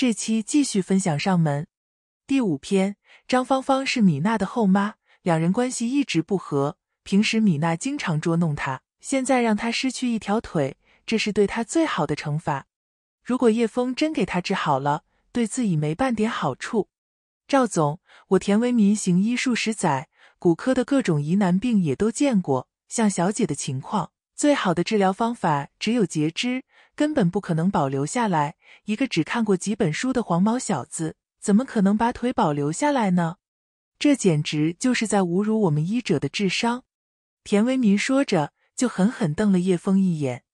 这期继续分享上门第五篇，张芳芳是米娜的后妈，两人关系一直不和，平时米娜经常捉弄她，现在让她失去一条腿，这是对她最好的惩罚。如果叶枫真给她治好了，对自己没半点好处。赵总，我田为民行医数十载，骨科的各种疑难病也都见过，像小姐的情况，最好的治疗方法只有截肢。根本不可能保留下来。一个只看过几本书的黄毛小子，怎么可能把腿保留下来呢？这简直就是在侮辱我们医者的智商！田为民说着，就狠狠瞪了叶枫一眼。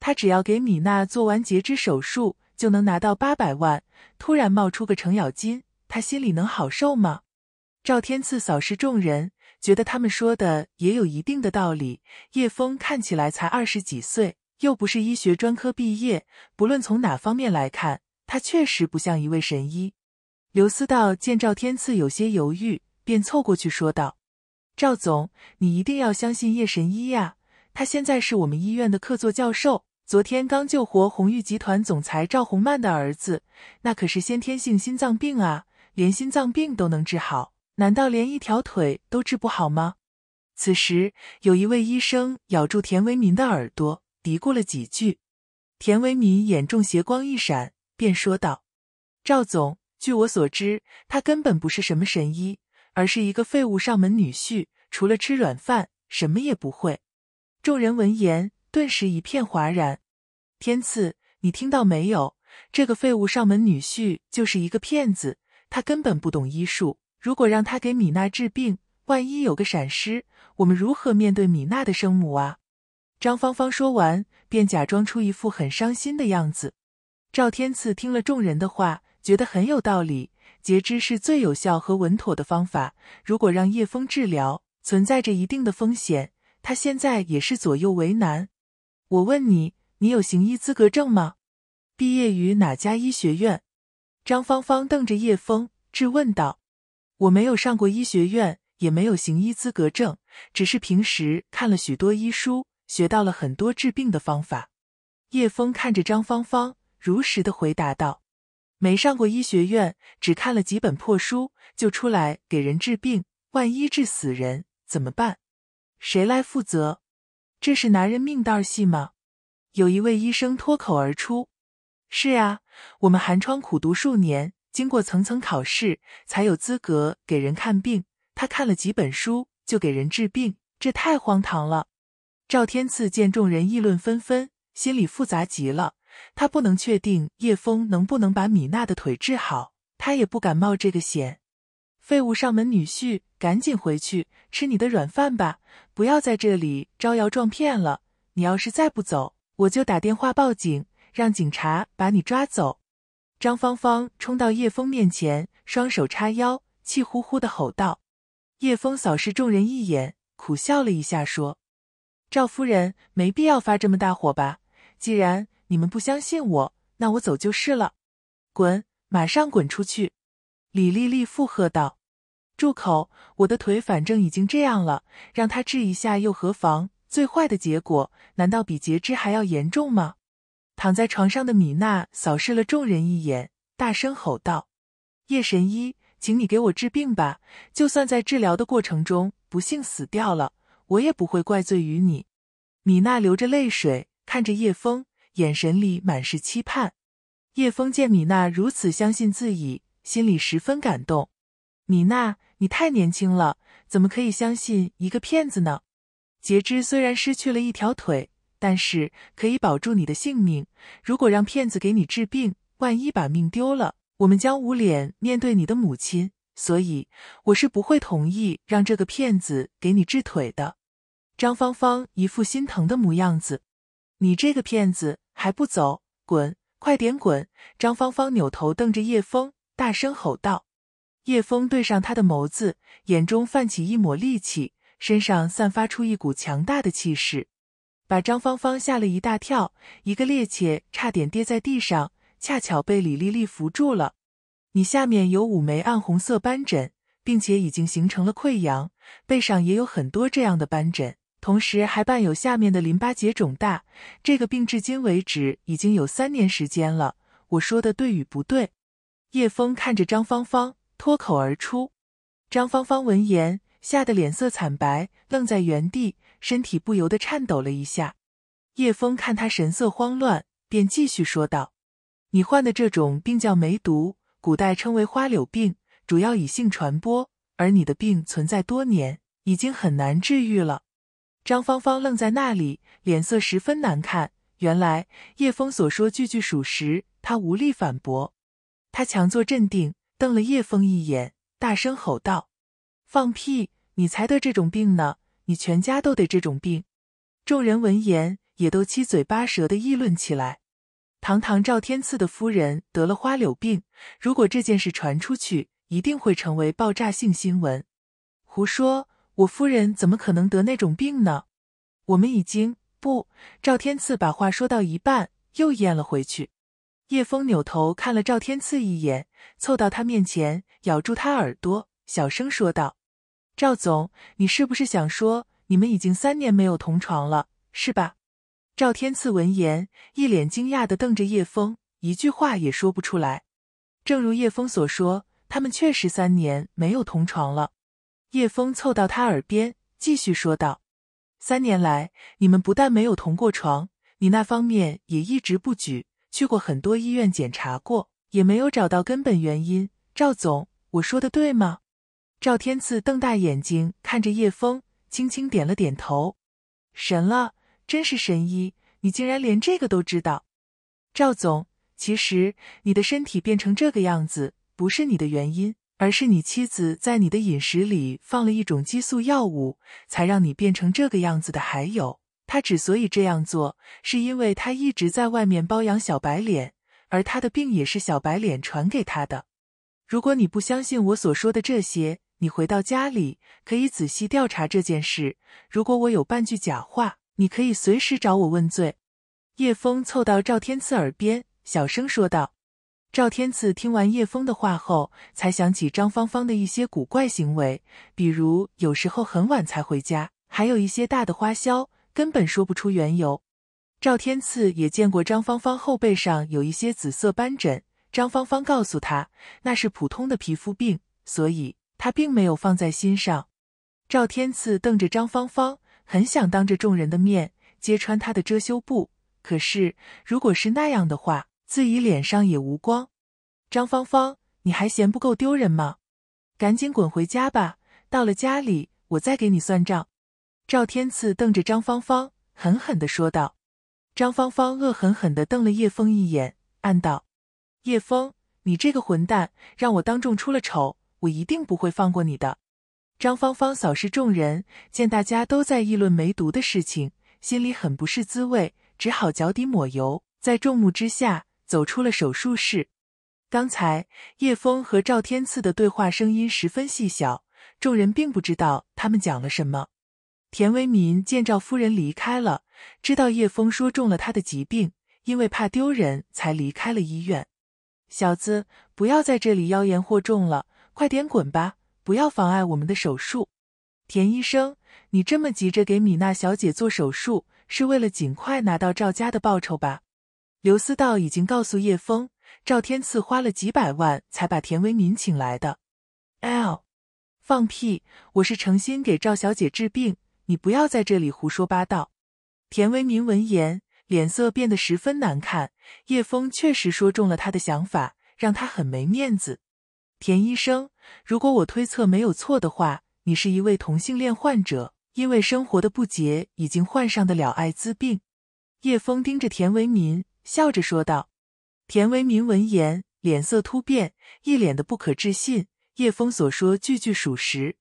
他只要给米娜做完截肢手术，就能拿到八百万。突然冒出个程咬金，他心里能好受吗？赵天赐扫视众人，觉得他们说的也有一定的道理。叶枫看起来才二十几岁。又不是医学专科毕业，不论从哪方面来看，他确实不像一位神医。刘思道见赵天赐有些犹豫，便凑过去说道：“赵总，你一定要相信叶神医呀！他现在是我们医院的客座教授，昨天刚救活红玉集团总裁赵红曼的儿子，那可是先天性心脏病啊！连心脏病都能治好，难道连一条腿都治不好吗？”此时，有一位医生咬住田为民的耳朵。嘀咕了几句，田维敏眼中邪光一闪，便说道：“赵总，据我所知，他根本不是什么神医，而是一个废物上门女婿，除了吃软饭，什么也不会。”众人闻言，顿时一片哗然。“天赐，你听到没有？这个废物上门女婿就是一个骗子，他根本不懂医术。如果让他给米娜治病，万一有个闪失，我们如何面对米娜的生母啊？”张芳芳说完，便假装出一副很伤心的样子。赵天赐听了众人的话，觉得很有道理，截肢是最有效和稳妥的方法。如果让叶枫治疗，存在着一定的风险。他现在也是左右为难。我问你，你有行医资格证吗？毕业于哪家医学院？张芳芳瞪着叶枫质问道：“我没有上过医学院，也没有行医资格证，只是平时看了许多医书。”学到了很多治病的方法。叶枫看着张芳芳，如实的回答道：“没上过医学院，只看了几本破书就出来给人治病，万一治死人怎么办？谁来负责？这是拿人命当儿戏吗？”有一位医生脱口而出：“是啊，我们寒窗苦读数年，经过层层考试，才有资格给人看病。他看了几本书就给人治病，这太荒唐了。”赵天赐见众人议论纷纷，心里复杂极了。他不能确定叶枫能不能把米娜的腿治好，他也不敢冒这个险。废物上门女婿，赶紧回去吃你的软饭吧！不要在这里招摇撞骗了！你要是再不走，我就打电话报警，让警察把你抓走！张芳芳冲到叶枫面前，双手叉腰，气呼呼的吼道：“叶枫，扫视众人一眼，苦笑了一下，说。”赵夫人，没必要发这么大火吧？既然你们不相信我，那我走就是了。滚，马上滚出去！李丽丽附和道：“住口！我的腿反正已经这样了，让他治一下又何妨？最坏的结果难道比截肢还要严重吗？”躺在床上的米娜扫视了众人一眼，大声吼道：“叶神医，请你给我治病吧！就算在治疗的过程中不幸死掉了。”我也不会怪罪于你，米娜流着泪水看着叶枫，眼神里满是期盼。叶枫见米娜如此相信自己，心里十分感动。米娜，你太年轻了，怎么可以相信一个骗子呢？截肢虽然失去了一条腿，但是可以保住你的性命。如果让骗子给你治病，万一把命丢了，我们将无脸面对你的母亲。所以，我是不会同意让这个骗子给你治腿的。张芳芳一副心疼的模样子，你这个骗子还不走，滚，快点滚！张芳芳扭头瞪着叶枫，大声吼道。叶枫对上他的眸子，眼中泛起一抹戾气，身上散发出一股强大的气势，把张芳芳吓了一大跳，一个趔趄，差点跌在地上，恰巧被李丽丽扶住了。你下面有五枚暗红色斑疹，并且已经形成了溃疡，背上也有很多这样的斑疹，同时还伴有下面的淋巴结肿大。这个病至今为止已经有三年时间了。我说的对与不对？叶枫看着张芳芳，脱口而出。张芳芳闻言，吓得脸色惨白，愣在原地，身体不由得颤抖了一下。叶枫看他神色慌乱，便继续说道：“你患的这种病叫梅毒。”古代称为花柳病，主要以性传播。而你的病存在多年，已经很难治愈了。张芳芳愣在那里，脸色十分难看。原来叶枫所说句句属实，她无力反驳。他强作镇定，瞪了叶枫一眼，大声吼道：“放屁！你才得这种病呢！你全家都得这种病！”众人闻言，也都七嘴八舌的议论起来。堂堂赵天赐的夫人得了花柳病，如果这件事传出去，一定会成为爆炸性新闻。胡说，我夫人怎么可能得那种病呢？我们已经不……赵天赐把话说到一半，又咽了回去。叶枫扭头看了赵天赐一眼，凑到他面前，咬住他耳朵，小声说道：“赵总，你是不是想说你们已经三年没有同床了，是吧？”赵天赐闻言，一脸惊讶的瞪着叶枫，一句话也说不出来。正如叶枫所说，他们确实三年没有同床了。叶枫凑到他耳边，继续说道：“三年来，你们不但没有同过床，你那方面也一直不举，去过很多医院检查过，也没有找到根本原因。赵总，我说的对吗？”赵天赐瞪大眼睛看着叶枫，轻轻点了点头。神了！真是神医，你竟然连这个都知道，赵总。其实你的身体变成这个样子，不是你的原因，而是你妻子在你的饮食里放了一种激素药物，才让你变成这个样子的。还有，她之所以这样做，是因为她一直在外面包养小白脸，而她的病也是小白脸传给她的。如果你不相信我所说的这些，你回到家里可以仔细调查这件事。如果我有半句假话，你可以随时找我问罪。”叶枫凑到赵天赐耳边小声说道。赵天赐听完叶峰的话后，才想起张芳芳的一些古怪行为，比如有时候很晚才回家，还有一些大的花销，根本说不出缘由。赵天赐也见过张芳芳后背上有一些紫色斑疹，张芳芳告诉他那是普通的皮肤病，所以他并没有放在心上。赵天赐瞪着张芳芳。很想当着众人的面揭穿他的遮羞布，可是如果是那样的话，自己脸上也无光。张芳芳，你还嫌不够丢人吗？赶紧滚回家吧，到了家里我再给你算账。赵天赐瞪着张芳芳，狠狠地说道。张芳芳恶狠狠地瞪了叶枫一眼，暗道：叶枫，你这个混蛋，让我当众出了丑，我一定不会放过你的。张芳芳扫视众人，见大家都在议论梅毒的事情，心里很不是滋味，只好脚底抹油，在众目之下走出了手术室。刚才叶枫和赵天赐的对话声音十分细小，众人并不知道他们讲了什么。田为民见赵夫人离开了，知道叶枫说中了他的疾病，因为怕丢人，才离开了医院。小子，不要在这里妖言惑众了，快点滚吧！不要妨碍我们的手术，田医生，你这么急着给米娜小姐做手术，是为了尽快拿到赵家的报酬吧？刘思道已经告诉叶枫，赵天赐花了几百万才把田为民请来的。L，放屁！我是诚心给赵小姐治病，你不要在这里胡说八道。田为民闻言，脸色变得十分难看。叶枫确实说中了他的想法，让他很没面子。田医生，如果我推测没有错的话，你是一位同性恋患者，因为生活的不洁，已经患上了艾滋病。叶枫盯着田为民，笑着说道。田为民闻言，脸色突变，一脸的不可置信。叶枫所说句句属实。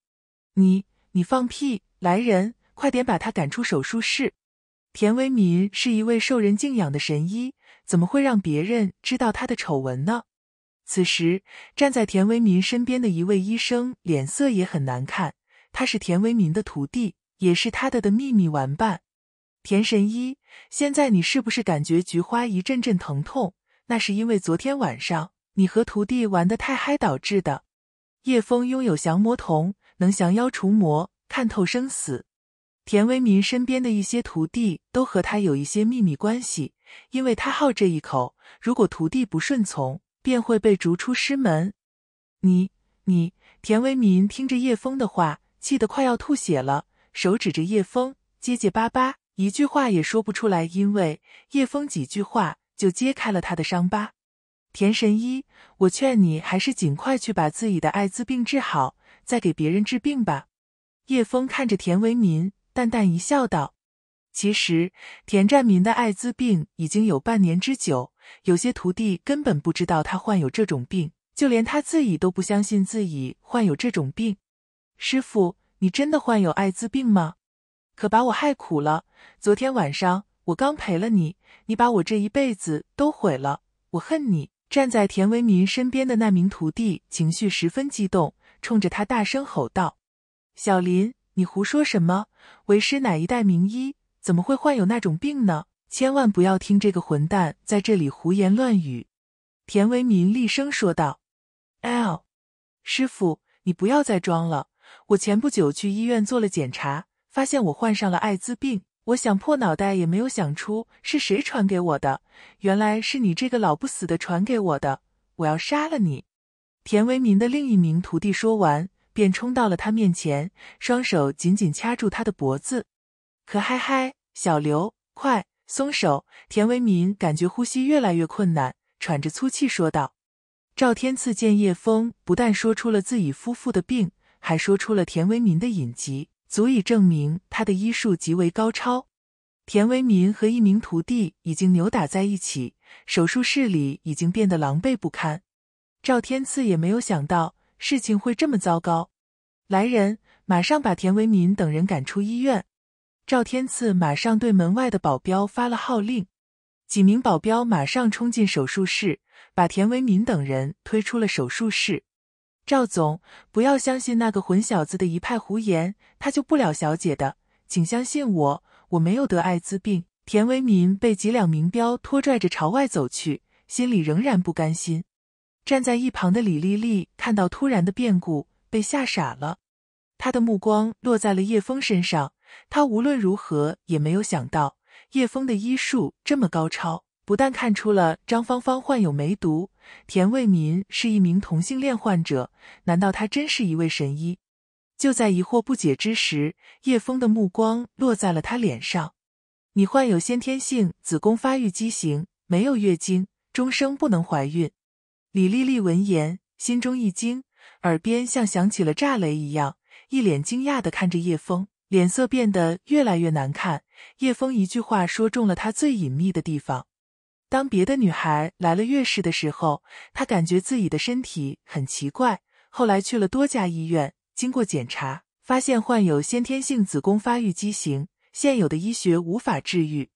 你你放屁！来人，快点把他赶出手术室！田为民是一位受人敬仰的神医，怎么会让别人知道他的丑闻呢？此时，站在田为民身边的一位医生脸色也很难看。他是田为民的徒弟，也是他的的秘密玩伴。田神医，现在你是不是感觉菊花一阵阵疼痛？那是因为昨天晚上你和徒弟玩的太嗨导致的。叶枫拥有降魔瞳，能降妖除魔，看透生死。田为民身边的一些徒弟都和他有一些秘密关系，因为他好这一口。如果徒弟不顺从，便会被逐出师门。你你，田为民听着叶枫的话，气得快要吐血了，手指着叶枫，结结巴巴，一句话也说不出来。因为叶枫几句话就揭开了他的伤疤。田神医，我劝你还是尽快去把自己的艾滋病治好，再给别人治病吧。叶枫看着田为民，淡淡一笑，道：“其实，田占民的艾滋病已经有半年之久。”有些徒弟根本不知道他患有这种病，就连他自己都不相信自己患有这种病。师傅，你真的患有艾滋病吗？可把我害苦了！昨天晚上我刚陪了你，你把我这一辈子都毁了，我恨你！站在田为民身边的那名徒弟情绪十分激动，冲着他大声吼道：“小林，你胡说什么？为师乃一代名医，怎么会患有那种病呢？”千万不要听这个混蛋在这里胡言乱语！”田为民厉声说道。“L，师傅，你不要再装了！我前不久去医院做了检查，发现我患上了艾滋病。我想破脑袋也没有想出是谁传给我的，原来是你这个老不死的传给我的！我要杀了你！”田为民的另一名徒弟说完，便冲到了他面前，双手紧紧掐住他的脖子。“可嗨嗨，小刘，快！”松手！田为民感觉呼吸越来越困难，喘着粗气说道。赵天赐见叶枫不但说出了自己夫妇的病，还说出了田为民的隐疾，足以证明他的医术极为高超。田为民和一名徒弟已经扭打在一起，手术室里已经变得狼狈不堪。赵天赐也没有想到事情会这么糟糕。来人，马上把田为民等人赶出医院！赵天赐马上对门外的保镖发了号令，几名保镖马上冲进手术室，把田维民等人推出了手术室。赵总，不要相信那个混小子的一派胡言，他救不了小姐的，请相信我，我没有得艾滋病。田为民被几两名彪拖拽着朝外走去，心里仍然不甘心。站在一旁的李丽丽看到突然的变故，被吓傻了，她的目光落在了叶枫身上。他无论如何也没有想到，叶枫的医术这么高超，不但看出了张芳芳患有梅毒，田卫民是一名同性恋患者。难道他真是一位神医？就在疑惑不解之时，叶枫的目光落在了他脸上。你患有先天性子宫发育畸形，没有月经，终生不能怀孕。李丽丽闻言，心中一惊，耳边像响起了炸雷一样，一脸惊讶的看着叶枫。脸色变得越来越难看。叶枫一句话说中了他最隐秘的地方。当别的女孩来了月事的时候，她感觉自己的身体很奇怪。后来去了多家医院，经过检查，发现患有先天性子宫发育畸形，现有的医学无法治愈。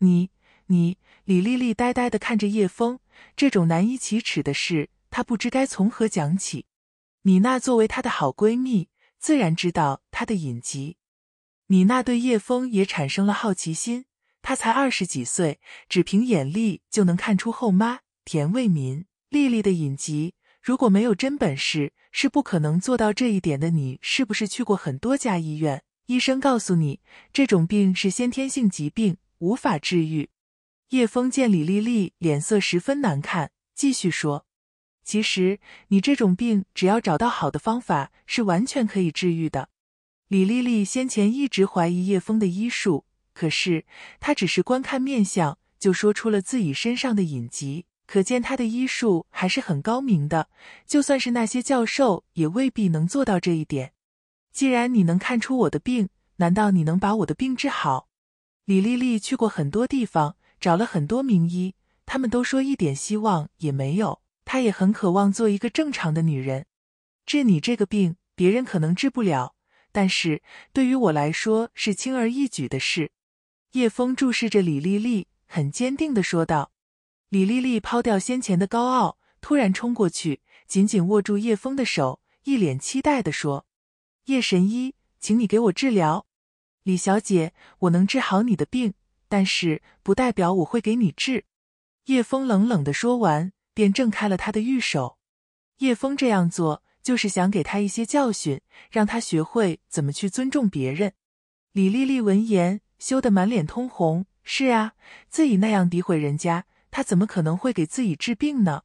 你、你，李丽丽呆呆的看着叶枫，这种难以启齿的事，她不知该从何讲起。米娜作为她的好闺蜜，自然知道她的隐疾。米娜对叶枫也产生了好奇心。他才二十几岁，只凭眼力就能看出后妈田卫民丽丽的隐疾。如果没有真本事，是不可能做到这一点的。你是不是去过很多家医院？医生告诉你，这种病是先天性疾病，无法治愈。叶枫见李丽丽脸色十分难看，继续说：“其实你这种病，只要找到好的方法，是完全可以治愈的。”李丽丽先前一直怀疑叶枫的医术，可是她只是观看面相就说出了自己身上的隐疾，可见她的医术还是很高明的。就算是那些教授，也未必能做到这一点。既然你能看出我的病，难道你能把我的病治好？李丽丽去过很多地方，找了很多名医，他们都说一点希望也没有。她也很渴望做一个正常的女人。治你这个病，别人可能治不了。但是对于我来说是轻而易举的事。叶枫注视着李丽丽，很坚定的说道。李丽丽抛掉先前的高傲，突然冲过去，紧紧握住叶枫的手，一脸期待的说：“叶神医，请你给我治疗。”李小姐，我能治好你的病，但是不代表我会给你治。”叶枫冷冷的说完，便挣开了她的玉手。叶枫这样做。就是想给他一些教训，让他学会怎么去尊重别人。李丽丽闻言羞得满脸通红。是啊，自己那样诋毁人家，他怎么可能会给自己治病呢？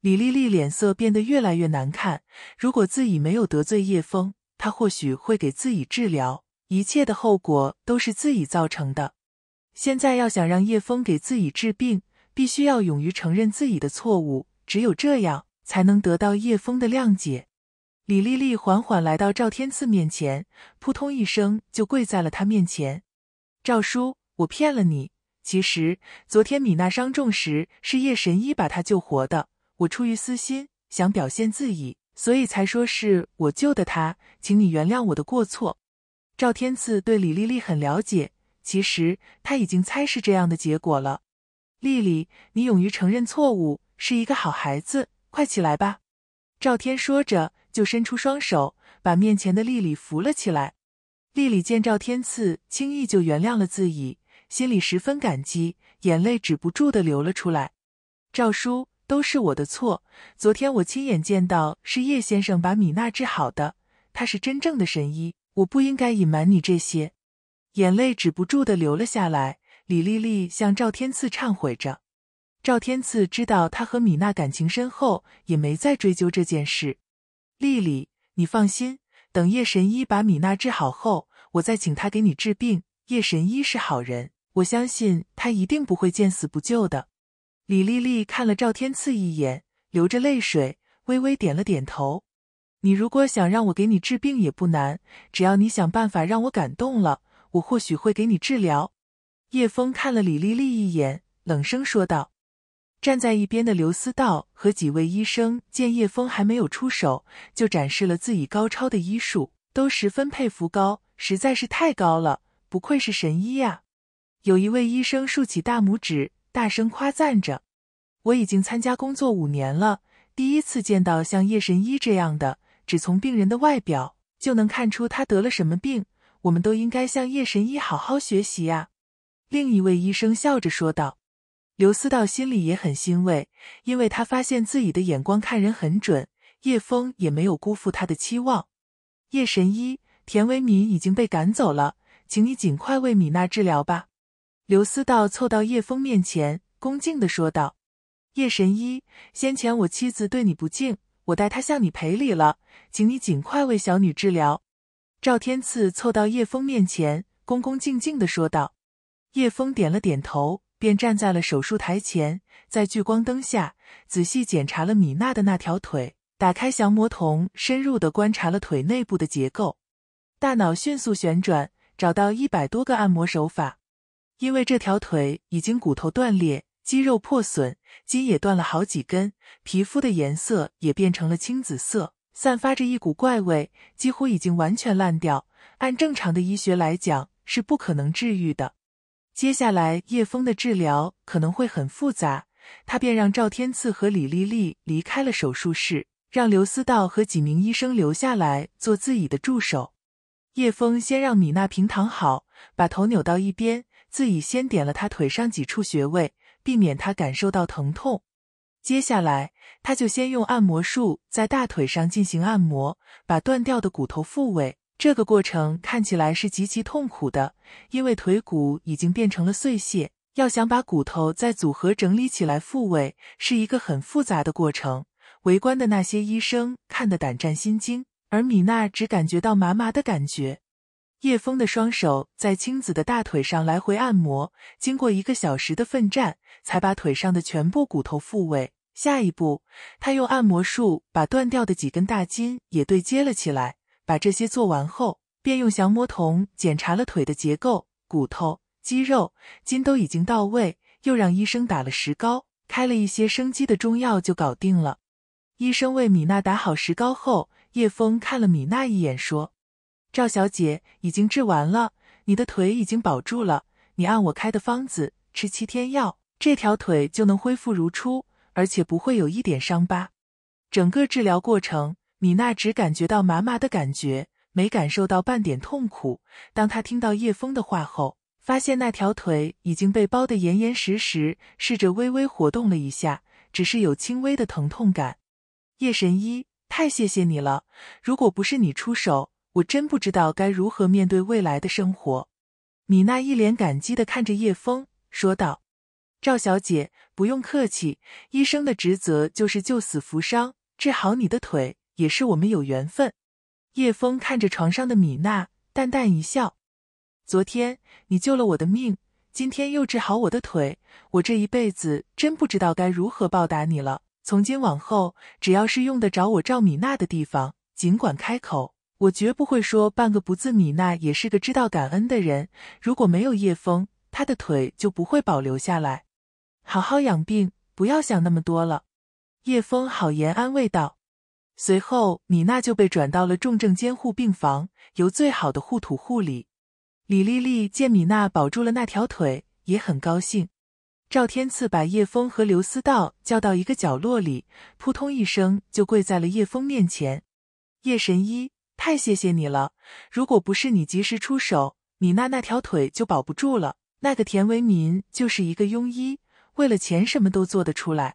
李丽丽脸色变得越来越难看。如果自己没有得罪叶枫，他或许会给自己治疗。一切的后果都是自己造成的。现在要想让叶枫给自己治病，必须要勇于承认自己的错误。只有这样，才能得到叶枫的谅解。李丽丽缓缓来到赵天赐面前，扑通一声就跪在了他面前。赵叔，我骗了你。其实昨天米娜伤重时是叶神医把她救活的，我出于私心想表现自己，所以才说是我救的她。请你原谅我的过错。赵天赐对李丽丽很了解，其实他已经猜是这样的结果了。丽丽，你勇于承认错误，是一个好孩子。快起来吧。赵天说着。就伸出双手，把面前的丽丽扶了起来。丽丽见赵天赐轻易就原谅了自己，心里十分感激，眼泪止不住的流了出来。赵叔，都是我的错。昨天我亲眼见到是叶先生把米娜治好的，他是真正的神医，我不应该隐瞒你这些。眼泪止不住的流了下来。李丽丽向赵天赐忏悔着。赵天赐知道他和米娜感情深厚，也没再追究这件事。丽丽，你放心，等叶神医把米娜治好后，我再请他给你治病。叶神医是好人，我相信他一定不会见死不救的。李丽丽看了赵天赐一眼，流着泪水，微微点了点头。你如果想让我给你治病也不难，只要你想办法让我感动了，我或许会给你治疗。叶枫看了李丽丽一眼，冷声说道。站在一边的刘思道和几位医生见叶枫还没有出手，就展示了自己高超的医术，都十分佩服高，实在是太高了，不愧是神医呀！有一位医生竖起大拇指，大声夸赞着：“我已经参加工作五年了，第一次见到像叶神医这样的，只从病人的外表就能看出他得了什么病，我们都应该向叶神医好好学习呀！”另一位医生笑着说道。刘思道心里也很欣慰，因为他发现自己的眼光看人很准。叶枫也没有辜负他的期望。叶神医，田维民已经被赶走了，请你尽快为米娜治疗吧。刘思道凑到叶枫面前，恭敬的说道：“叶神医，先前我妻子对你不敬，我代她向你赔礼了，请你尽快为小女治疗。”赵天赐凑到叶枫面前，恭恭敬敬的说道：“叶枫，点了点头。”便站在了手术台前，在聚光灯下仔细检查了米娜的那条腿，打开降魔瞳，深入的观察了腿内部的结构。大脑迅速旋转，找到一百多个按摩手法。因为这条腿已经骨头断裂、肌肉破损、筋也断了好几根，皮肤的颜色也变成了青紫色，散发着一股怪味，几乎已经完全烂掉。按正常的医学来讲，是不可能治愈的。接下来，叶枫的治疗可能会很复杂。他便让赵天赐和李丽丽离开了手术室，让刘思道和几名医生留下来做自己的助手。叶枫先让米娜平躺好，把头扭到一边，自己先点了她腿上几处穴位，避免她感受到疼痛。接下来，他就先用按摩术在大腿上进行按摩，把断掉的骨头复位。这个过程看起来是极其痛苦的，因为腿骨已经变成了碎屑，要想把骨头再组合、整理起来复位，是一个很复杂的过程。围观的那些医生看得胆战心惊，而米娜只感觉到麻麻的感觉。叶枫的双手在青子的大腿上来回按摩，经过一个小时的奋战，才把腿上的全部骨头复位。下一步，他用按摩术把断掉的几根大筋也对接了起来。把这些做完后，便用降魔筒检查了腿的结构、骨头、肌肉、筋都已经到位，又让医生打了石膏，开了一些生肌的中药就搞定了。医生为米娜打好石膏后，叶枫看了米娜一眼，说：“赵小姐已经治完了，你的腿已经保住了。你按我开的方子吃七天药，这条腿就能恢复如初，而且不会有一点伤疤。”整个治疗过程。米娜只感觉到麻麻的感觉，没感受到半点痛苦。当她听到叶枫的话后，发现那条腿已经被包得严严实实，试着微微活动了一下，只是有轻微的疼痛感。叶神医，太谢谢你了！如果不是你出手，我真不知道该如何面对未来的生活。米娜一脸感激的看着叶枫，说道：“赵小姐，不用客气，医生的职责就是救死扶伤，治好你的腿。”也是我们有缘分。叶枫看着床上的米娜，淡淡一笑：“昨天你救了我的命，今天又治好我的腿，我这一辈子真不知道该如何报答你了。从今往后，只要是用得着我赵米娜的地方，尽管开口，我绝不会说半个不字。”米娜也是个知道感恩的人，如果没有叶枫，她的腿就不会保留下来。好好养病，不要想那么多了。”叶枫好言安慰道。随后，米娜就被转到了重症监护病房，由最好的护土护理。李丽丽见米娜保住了那条腿，也很高兴。赵天赐把叶枫和刘思道叫到一个角落里，扑通一声就跪在了叶枫面前：“叶神医，太谢谢你了！如果不是你及时出手，米娜那条腿就保不住了。那个田为民就是一个庸医，为了钱什么都做得出来。”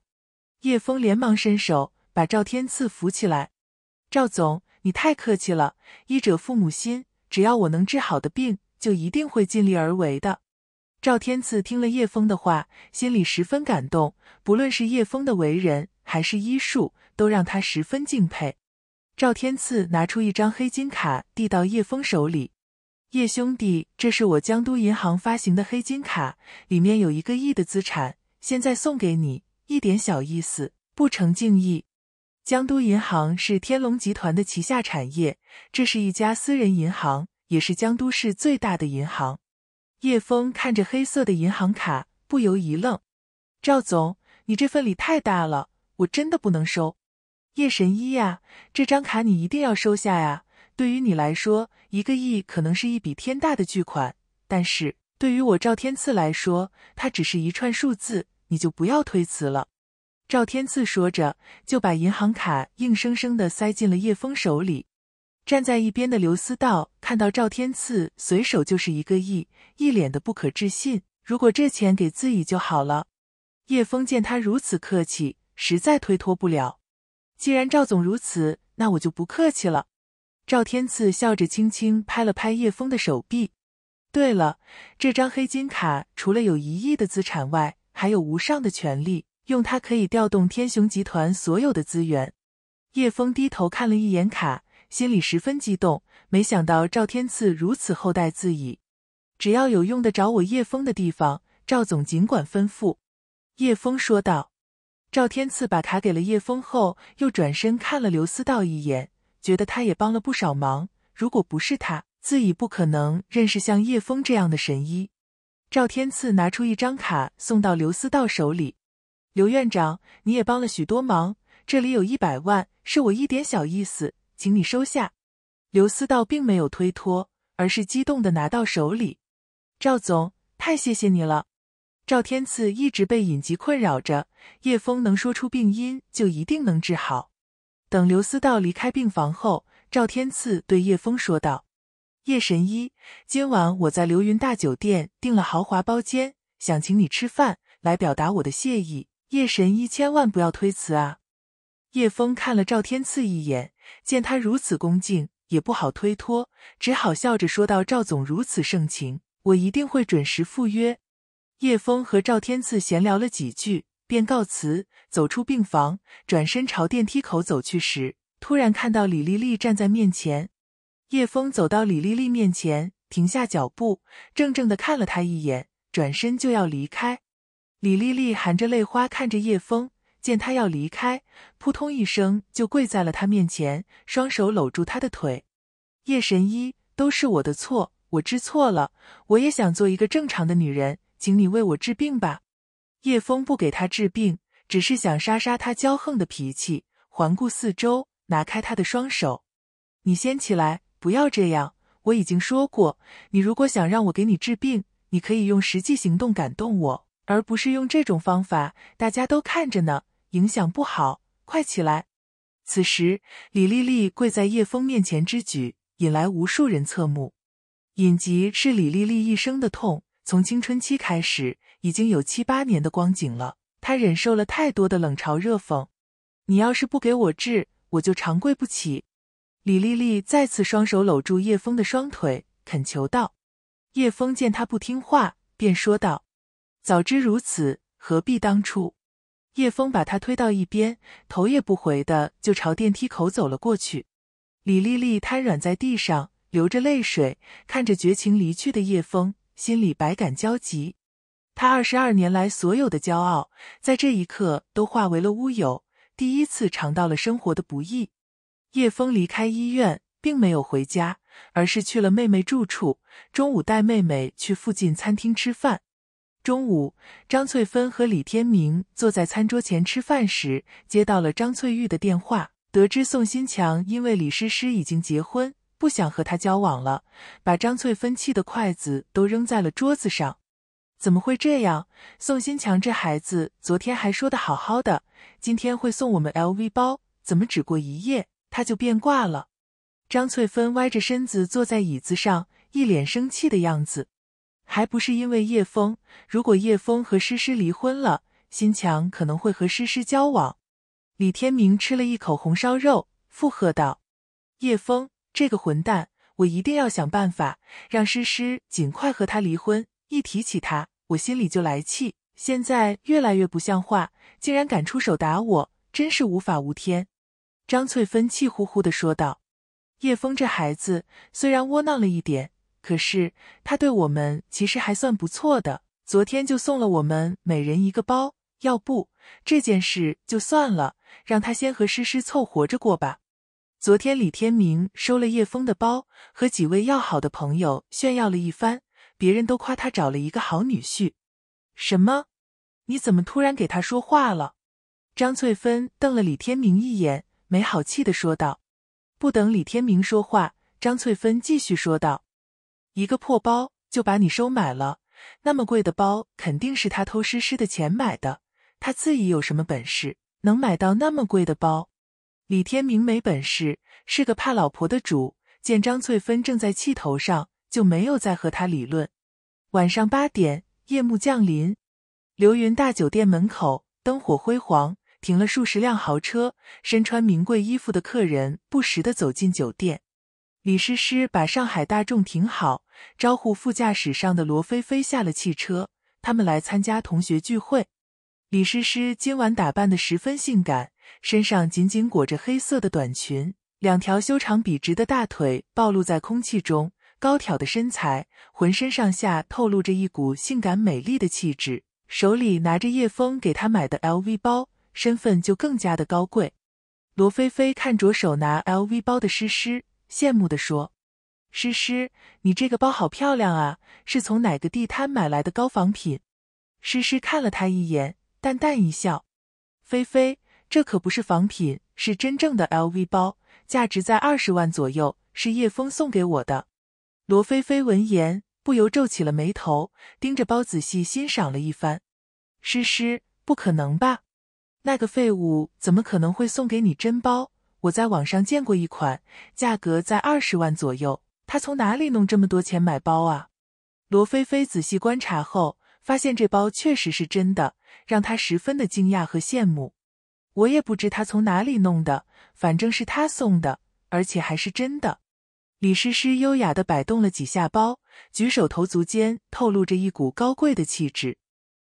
叶枫连忙伸手。把赵天赐扶起来，赵总，你太客气了。医者父母心，只要我能治好的病，就一定会尽力而为的。赵天赐听了叶枫的话，心里十分感动。不论是叶枫的为人，还是医术，都让他十分敬佩。赵天赐拿出一张黑金卡，递到叶枫手里：“叶兄弟，这是我江都银行发行的黑金卡，里面有一个亿的资产，现在送给你，一点小意思，不成敬意。”江都银行是天龙集团的旗下产业，这是一家私人银行，也是江都市最大的银行。叶枫看着黑色的银行卡，不由一愣：“赵总，你这份礼太大了，我真的不能收。”“叶神医呀，这张卡你一定要收下呀！对于你来说，一个亿可能是一笔天大的巨款，但是对于我赵天赐来说，它只是一串数字。你就不要推辞了。”赵天赐说着，就把银行卡硬生生的塞进了叶峰手里。站在一边的刘思道看到赵天赐随手就是一个亿，一脸的不可置信。如果这钱给自己就好了。叶峰见他如此客气，实在推脱不了。既然赵总如此，那我就不客气了。赵天赐笑着轻轻拍了拍叶峰的手臂。对了，这张黑金卡除了有一亿的资产外，还有无上的权利。用它可以调动天雄集团所有的资源。叶枫低头看了一眼卡，心里十分激动。没想到赵天赐如此厚待自己，只要有用得着我叶枫的地方，赵总尽管吩咐。叶枫说道。赵天赐把卡给了叶枫后，又转身看了刘思道一眼，觉得他也帮了不少忙。如果不是他，自己不可能认识像叶枫这样的神医。赵天赐拿出一张卡送到刘思道手里。刘院长，你也帮了许多忙，这里有一百万，是我一点小意思，请你收下。刘思道并没有推脱，而是激动的拿到手里。赵总，太谢谢你了。赵天赐一直被隐疾困扰着，叶峰能说出病因，就一定能治好。等刘思道离开病房后，赵天赐对叶峰说道：“叶神医，今晚我在流云大酒店订了豪华包间，想请你吃饭，来表达我的谢意。”叶神医，千万不要推辞啊！叶峰看了赵天赐一眼，见他如此恭敬，也不好推脱，只好笑着说道：“赵总如此盛情，我一定会准时赴约。”叶峰和赵天赐闲聊了几句，便告辞，走出病房，转身朝电梯口走去时，突然看到李丽丽站在面前。叶峰走到李丽丽面前，停下脚步，怔怔的看了她一眼，转身就要离开。李丽丽含着泪花看着叶枫，见他要离开，扑通一声就跪在了他面前，双手搂住他的腿。叶神医，都是我的错，我知错了，我也想做一个正常的女人，请你为我治病吧。叶枫不给他治病，只是想杀杀他骄横的脾气。环顾四周，拿开他的双手，你先起来，不要这样。我已经说过，你如果想让我给你治病，你可以用实际行动感动我。而不是用这种方法，大家都看着呢，影响不好。快起来！此时，李丽丽跪在叶枫面前之举，引来无数人侧目。隐疾是李丽丽一生的痛，从青春期开始，已经有七八年的光景了。她忍受了太多的冷嘲热讽。你要是不给我治，我就长跪不起。李丽丽再次双手搂住叶枫的双腿，恳求道。叶枫见她不听话，便说道。早知如此，何必当初？叶枫把他推到一边，头也不回的就朝电梯口走了过去。李丽丽瘫软在地上，流着泪水，看着绝情离去的叶枫，心里百感交集。他二十二年来所有的骄傲，在这一刻都化为了乌有，第一次尝到了生活的不易。叶枫离开医院，并没有回家，而是去了妹妹住处，中午带妹妹去附近餐厅吃饭。中午，张翠芬和李天明坐在餐桌前吃饭时，接到了张翠玉的电话，得知宋新强因为李诗诗已经结婚，不想和她交往了，把张翠芬气的筷子都扔在了桌子上。怎么会这样？宋新强这孩子昨天还说的好好的，今天会送我们 LV 包，怎么只过一夜他就变卦了？张翠芬歪着身子坐在椅子上，一脸生气的样子。还不是因为叶枫。如果叶枫和诗诗离婚了，新强可能会和诗诗交往。李天明吃了一口红烧肉，附和道：“叶枫这个混蛋，我一定要想办法让诗诗尽快和他离婚。一提起他，我心里就来气。现在越来越不像话，竟然敢出手打我，真是无法无天。”张翠芬气呼呼的说道：“叶枫这孩子虽然窝囊了一点。”可是他对我们其实还算不错的，昨天就送了我们每人一个包。要不这件事就算了，让他先和诗诗凑活着过吧。昨天李天明收了叶枫的包，和几位要好的朋友炫耀了一番，别人都夸他找了一个好女婿。什么？你怎么突然给他说话了？张翠芬瞪了李天明一眼，没好气的说道。不等李天明说话，张翠芬继续说道。一个破包就把你收买了，那么贵的包肯定是他偷诗诗的钱买的。他自己有什么本事，能买到那么贵的包？李天明没本事，是个怕老婆的主。见张翠芬正在气头上，就没有再和他理论。晚上八点，夜幕降临，流云大酒店门口灯火辉煌，停了数十辆豪车，身穿名贵衣服的客人不时的走进酒店。李诗诗把上海大众停好，招呼副驾驶上的罗菲菲下了汽车。他们来参加同学聚会。李诗诗今晚打扮的十分性感，身上紧紧裹着黑色的短裙，两条修长笔直的大腿暴露在空气中，高挑的身材，浑身上下透露着一股性感美丽的气质。手里拿着叶枫给她买的 LV 包，身份就更加的高贵。罗菲菲看着手拿 LV 包的诗诗。羡慕的说：“诗诗，你这个包好漂亮啊，是从哪个地摊买来的高仿品？”诗诗看了他一眼，淡淡一笑：“菲菲，这可不是仿品，是真正的 LV 包，价值在二十万左右，是叶峰送给我的。”罗菲菲闻言，不由皱起了眉头，盯着包仔细欣赏了一番。“诗诗，不可能吧？那个废物怎么可能会送给你真包？”我在网上见过一款，价格在二十万左右。他从哪里弄这么多钱买包啊？罗菲菲仔细观察后，发现这包确实是真的，让她十分的惊讶和羡慕。我也不知他从哪里弄的，反正是他送的，而且还是真的。李诗诗优雅的摆动了几下包，举手投足间透露着一股高贵的气质。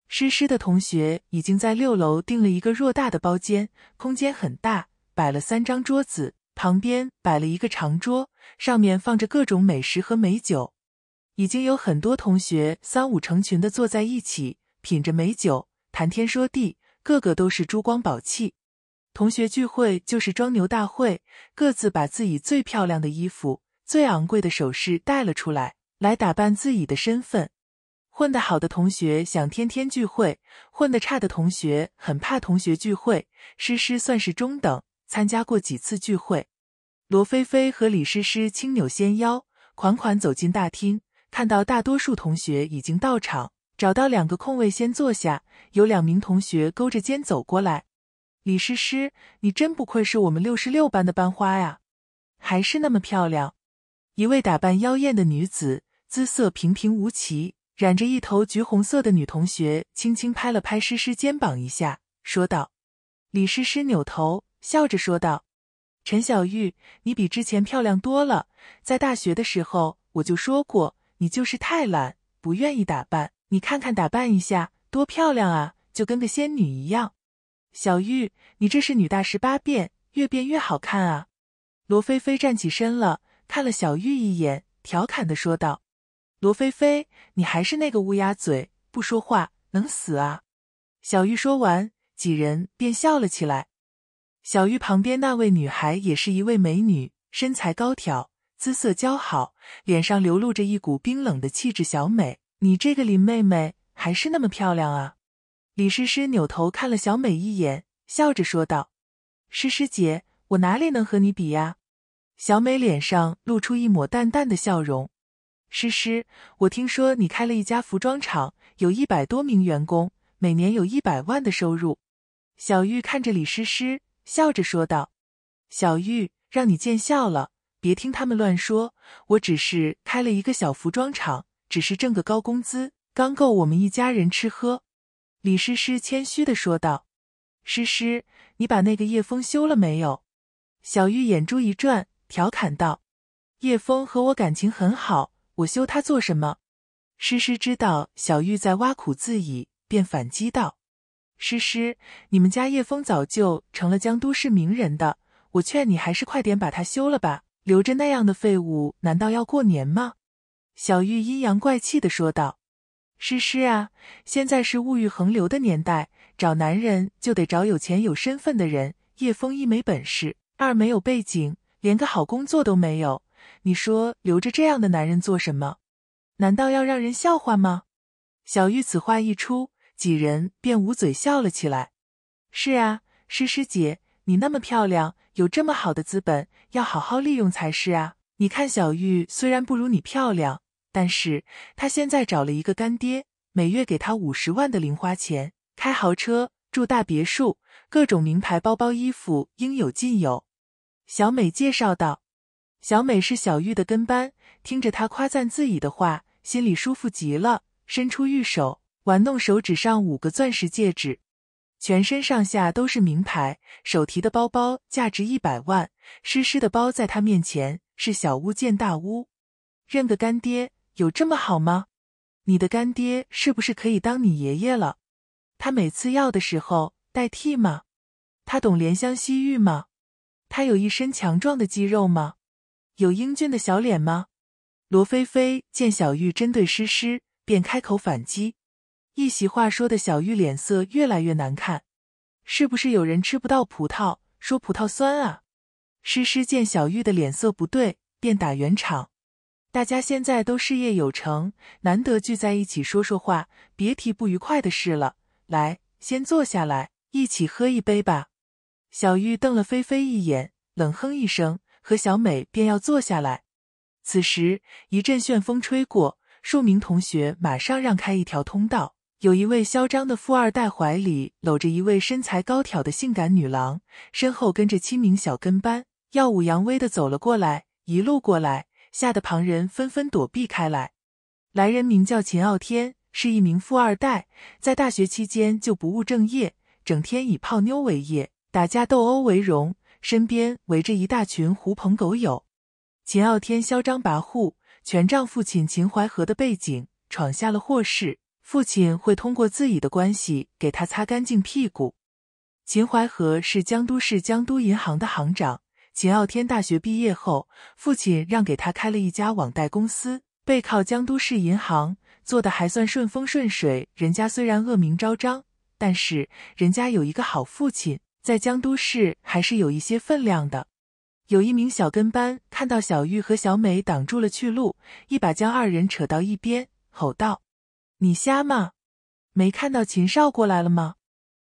诗诗的同学已经在六楼订了一个偌大的包间，空间很大。摆了三张桌子，旁边摆了一个长桌，上面放着各种美食和美酒。已经有很多同学三五成群的坐在一起，品着美酒，谈天说地，个个都是珠光宝气。同学聚会就是装牛大会，各自把自己最漂亮的衣服、最昂贵的首饰带了出来，来打扮自己的身份。混得好的同学想天天聚会，混得差的同学很怕同学聚会。诗诗算是中等。参加过几次聚会，罗菲菲和李诗诗轻扭纤腰，款款走进大厅。看到大多数同学已经到场，找到两个空位先坐下。有两名同学勾着肩走过来：“李诗诗，你真不愧是我们六十六班的班花呀，还是那么漂亮。”一位打扮妖艳的女子，姿色平平无奇，染着一头橘红色的女同学，轻轻拍了拍诗诗肩膀一下，说道：“李诗诗，扭头。”笑着说道：“陈小玉，你比之前漂亮多了。在大学的时候我就说过，你就是太懒，不愿意打扮。你看看打扮一下，多漂亮啊，就跟个仙女一样。小玉，你这是女大十八变，越变越好看啊。”罗菲菲站起身了，看了小玉一眼，调侃的说道：“罗菲菲，你还是那个乌鸦嘴，不说话能死啊？”小玉说完，几人便笑了起来。小玉旁边那位女孩也是一位美女，身材高挑，姿色姣好，脸上流露着一股冰冷的气质。小美，你这个林妹妹还是那么漂亮啊！李诗诗扭头看了小美一眼，笑着说道：“诗诗姐，我哪里能和你比呀？”小美脸上露出一抹淡淡的笑容：“诗诗，我听说你开了一家服装厂，有一百多名员工，每年有一百万的收入。”小玉看着李诗诗。笑着说道：“小玉，让你见笑了。别听他们乱说，我只是开了一个小服装厂，只是挣个高工资，刚够我们一家人吃喝。”李诗诗谦虚的说道：“诗诗，你把那个叶枫休了没有？”小玉眼珠一转，调侃道：“叶枫和我感情很好，我休他做什么？”诗诗知道小玉在挖苦自己，便反击道。诗诗，你们家叶枫早就成了江都市名人的，我劝你还是快点把他休了吧，留着那样的废物，难道要过年吗？小玉阴阳怪气的说道：“诗诗啊，现在是物欲横流的年代，找男人就得找有钱有身份的人。叶枫一没本事，二没有背景，连个好工作都没有，你说留着这样的男人做什么？难道要让人笑话吗？”小玉此话一出。几人便捂嘴笑了起来。是啊，诗诗姐，你那么漂亮，有这么好的资本，要好好利用才是啊！你看，小玉虽然不如你漂亮，但是她现在找了一个干爹，每月给她五十万的零花钱，开豪车，住大别墅，各种名牌包包、衣服应有尽有。小美介绍道。小美是小玉的跟班，听着她夸赞自己的话，心里舒服极了，伸出玉手。玩弄手指上五个钻石戒指，全身上下都是名牌，手提的包包价值一百万。诗诗的包在他面前是小巫见大巫。认个干爹有这么好吗？你的干爹是不是可以当你爷爷了？他每次要的时候代替吗？他懂怜香惜玉吗？他有一身强壮的肌肉吗？有英俊的小脸吗？罗菲菲见小玉针对诗诗，便开口反击。一席话说的小玉脸色越来越难看，是不是有人吃不到葡萄说葡萄酸啊？诗诗见小玉的脸色不对，便打圆场：“大家现在都事业有成，难得聚在一起说说话，别提不愉快的事了。来，先坐下来，一起喝一杯吧。”小玉瞪了菲菲一眼，冷哼一声，和小美便要坐下来。此时一阵旋风吹过，数名同学马上让开一条通道。有一位嚣张的富二代，怀里搂着一位身材高挑的性感女郎，身后跟着七名小跟班，耀武扬威的走了过来。一路过来，吓得旁人纷纷躲避开来。来人名叫秦傲天，是一名富二代，在大学期间就不务正业，整天以泡妞为业，打架斗殴为荣，身边围着一大群狐朋狗友。秦傲天嚣张跋扈，全仗父亲秦淮河的背景，闯下了祸事。父亲会通过自己的关系给他擦干净屁股。秦淮河是江都市江都银行的行长。秦傲天大学毕业后，父亲让给他开了一家网贷公司，背靠江都市银行，做的还算顺风顺水。人家虽然恶名昭彰，但是人家有一个好父亲，在江都市还是有一些分量的。有一名小跟班看到小玉和小美挡住了去路，一把将二人扯到一边，吼道。你瞎吗？没看到秦少过来了吗？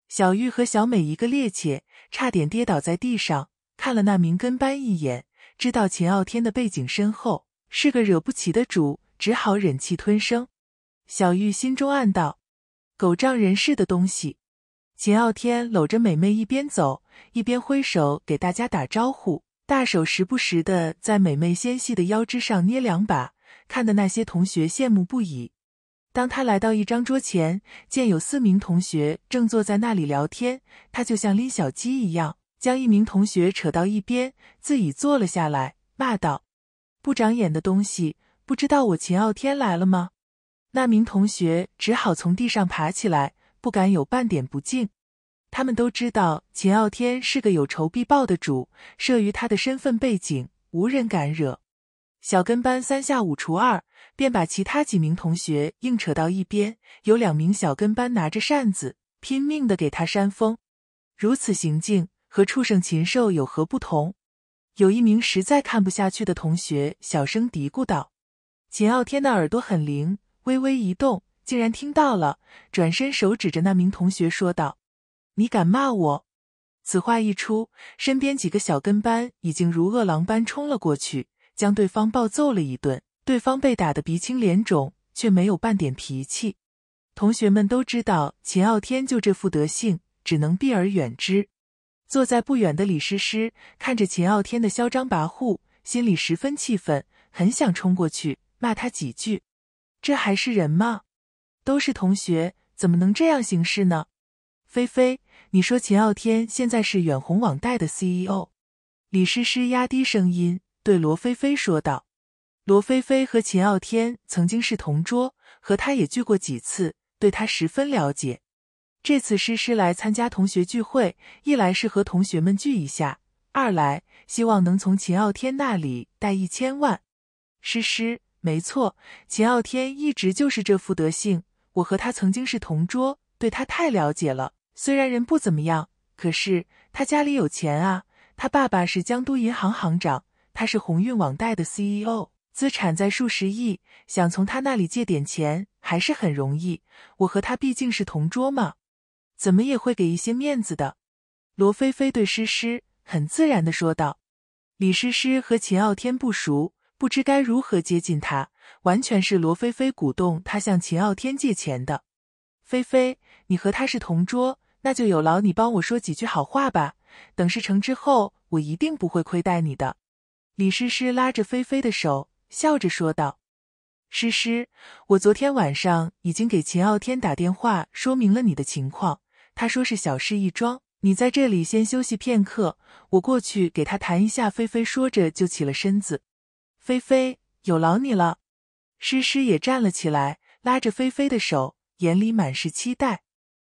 小玉和小美一个趔趄，差点跌倒在地上，看了那名跟班一眼，知道秦傲天的背景深厚，是个惹不起的主，只好忍气吞声。小玉心中暗道：“狗仗人势的东西。”秦傲天搂着美妹一边走一边挥手给大家打招呼，大手时不时的在美妹纤细的腰肢上捏两把，看的那些同学羡慕不已。当他来到一张桌前，见有四名同学正坐在那里聊天，他就像拎小鸡一样，将一名同学扯到一边，自己坐了下来，骂道：“不长眼的东西，不知道我秦傲天来了吗？”那名同学只好从地上爬起来，不敢有半点不敬。他们都知道秦傲天是个有仇必报的主，慑于他的身份背景，无人敢惹。小跟班三下五除二。便把其他几名同学硬扯到一边，有两名小跟班拿着扇子拼命的给他扇风，如此行径和畜生禽兽有何不同？有一名实在看不下去的同学小声嘀咕道：“秦傲天的耳朵很灵，微微一动，竟然听到了，转身手指着那名同学说道：‘你敢骂我！’此话一出，身边几个小跟班已经如饿狼般冲了过去，将对方暴揍了一顿。”对方被打得鼻青脸肿，却没有半点脾气。同学们都知道秦傲天就这副德性，只能避而远之。坐在不远的李诗诗看着秦傲天的嚣张跋扈，心里十分气愤，很想冲过去骂他几句。这还是人吗？都是同学，怎么能这样行事呢？菲菲，你说秦傲天现在是远红网贷的 CEO？李诗诗压低声音对罗菲菲说道。罗菲菲和秦傲天曾经是同桌，和他也聚过几次，对他十分了解。这次诗诗来参加同学聚会，一来是和同学们聚一下，二来希望能从秦傲天那里贷一千万。诗诗，没错，秦傲天一直就是这副德性。我和他曾经是同桌，对他太了解了。虽然人不怎么样，可是他家里有钱啊，他爸爸是江都银行行长，他是鸿运网贷的 CEO。资产在数十亿，想从他那里借点钱还是很容易。我和他毕竟是同桌嘛，怎么也会给一些面子的。罗菲菲对诗诗很自然的说道：“李诗诗和秦傲天不熟，不知该如何接近他，完全是罗菲菲鼓动他向秦傲天借钱的。菲菲，你和他是同桌，那就有劳你帮我说几句好话吧。等事成之后，我一定不会亏待你的。”李诗诗拉着菲菲的手。笑着说道：“诗诗，我昨天晚上已经给秦傲天打电话说明了你的情况，他说是小事一桩。你在这里先休息片刻，我过去给他谈一下。”菲菲说着就起了身子。菲菲，有劳你了。诗诗也站了起来，拉着菲菲的手，眼里满是期待。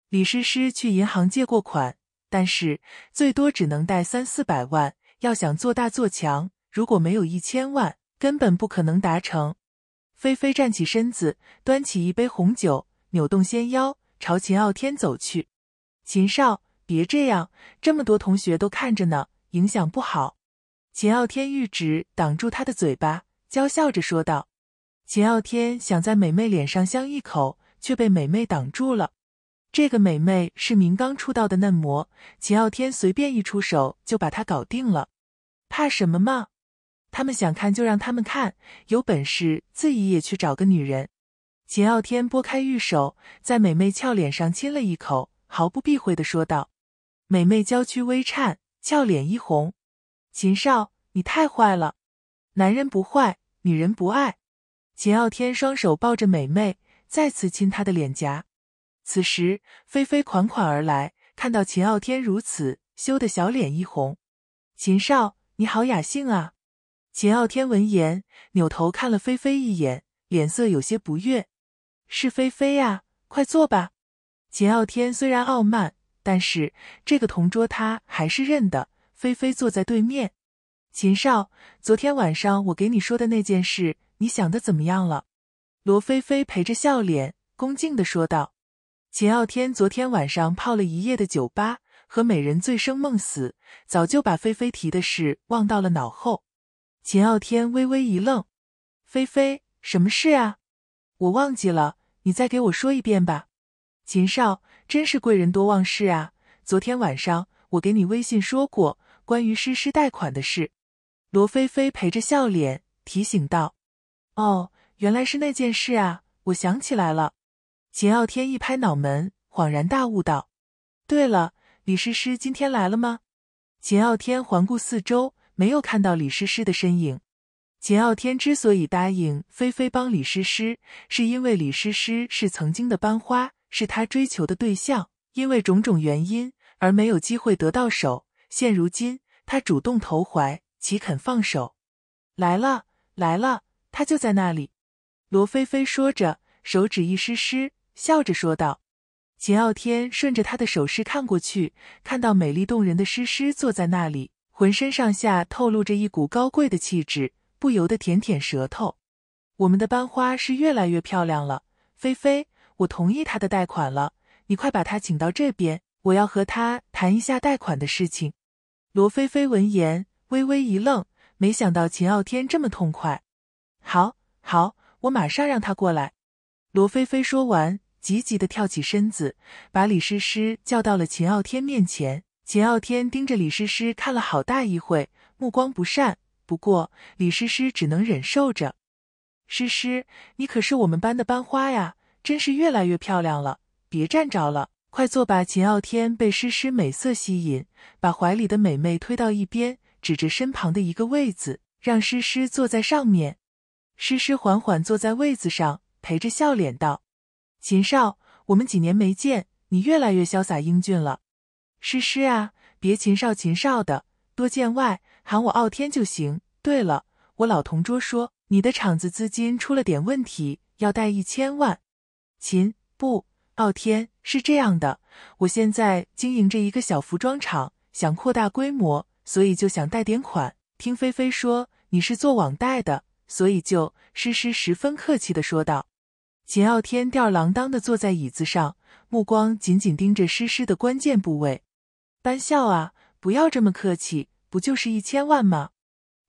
李诗诗去银行借过款，但是最多只能贷三四百万，要想做大做强，如果没有一千万。根本不可能达成。菲菲站起身子，端起一杯红酒，扭动纤腰，朝秦傲天走去。“秦少，别这样，这么多同学都看着呢，影响不好。”秦傲天玉指挡住她的嘴巴，娇笑着说道。秦傲天想在美妹脸上香一口，却被美妹挡住了。这个美妹是明刚出道的嫩模，秦傲天随便一出手就把她搞定了，怕什么嘛？他们想看就让他们看，有本事自己也去找个女人。秦傲天拨开玉手，在美妹俏脸上亲了一口，毫不避讳的说道：“美妹娇躯微颤，俏脸一红。秦少，你太坏了。男人不坏，女人不爱。”秦傲天双手抱着美妹，再次亲她的脸颊。此时，菲菲款款而来，看到秦傲天如此，羞得小脸一红：“秦少，你好雅兴啊！”秦傲天闻言，扭头看了菲菲一眼，脸色有些不悦：“是菲菲啊，快坐吧。”秦傲天虽然傲慢，但是这个同桌他还是认的。菲菲坐在对面，秦少，昨天晚上我给你说的那件事，你想的怎么样了？”罗菲菲陪着笑脸，恭敬的说道。秦傲天昨天晚上泡了一夜的酒吧，和美人醉生梦死，早就把菲菲提的事忘到了脑后。秦傲天微微一愣：“菲菲，什么事啊？我忘记了，你再给我说一遍吧。”秦少真是贵人多忘事啊！昨天晚上我给你微信说过关于诗诗贷款的事。”罗菲菲陪着笑脸提醒道：“哦，原来是那件事啊！我想起来了。”秦傲天一拍脑门，恍然大悟道：“对了，李诗诗今天来了吗？”秦傲天环顾四周。没有看到李诗诗的身影。秦傲天之所以答应菲菲帮李诗诗，是因为李诗诗是曾经的班花，是他追求的对象。因为种种原因而没有机会得到手，现如今他主动投怀，岂肯放手？来了，来了，他就在那里。罗菲菲说着，手指一诗诗，笑着说道。秦傲天顺着她的手势看过去，看到美丽动人的诗诗坐在那里。浑身上下透露着一股高贵的气质，不由得舔舔舌头。我们的班花是越来越漂亮了。菲菲，我同意她的贷款了，你快把她请到这边，我要和她谈一下贷款的事情。罗菲菲闻言微微一愣，没想到秦傲天这么痛快。好，好，我马上让他过来。罗菲菲说完，急急的跳起身子，把李诗诗叫到了秦傲天面前。秦傲天盯着李诗诗看了好大一会，目光不善。不过李诗诗只能忍受着。诗诗，你可是我们班的班花呀，真是越来越漂亮了。别站着了，快坐吧。秦傲天被诗诗美色吸引，把怀里的美妹推到一边，指着身旁的一个位子，让诗诗坐在上面。诗诗缓缓坐在位子上，陪着笑脸道：“秦少，我们几年没见，你越来越潇洒英俊了。”诗诗啊，别禽少禽少的，多见外，喊我傲天就行。对了，我老同桌说你的厂子资金出了点问题，要贷一千万。秦不，傲天是这样的，我现在经营着一个小服装厂，想扩大规模，所以就想贷点款。听菲菲说你是做网贷的，所以就……诗诗十分客气的说道。秦傲天吊儿郎当的坐在椅子上，目光紧紧盯着诗诗的关键部位。班笑啊，不要这么客气，不就是一千万吗？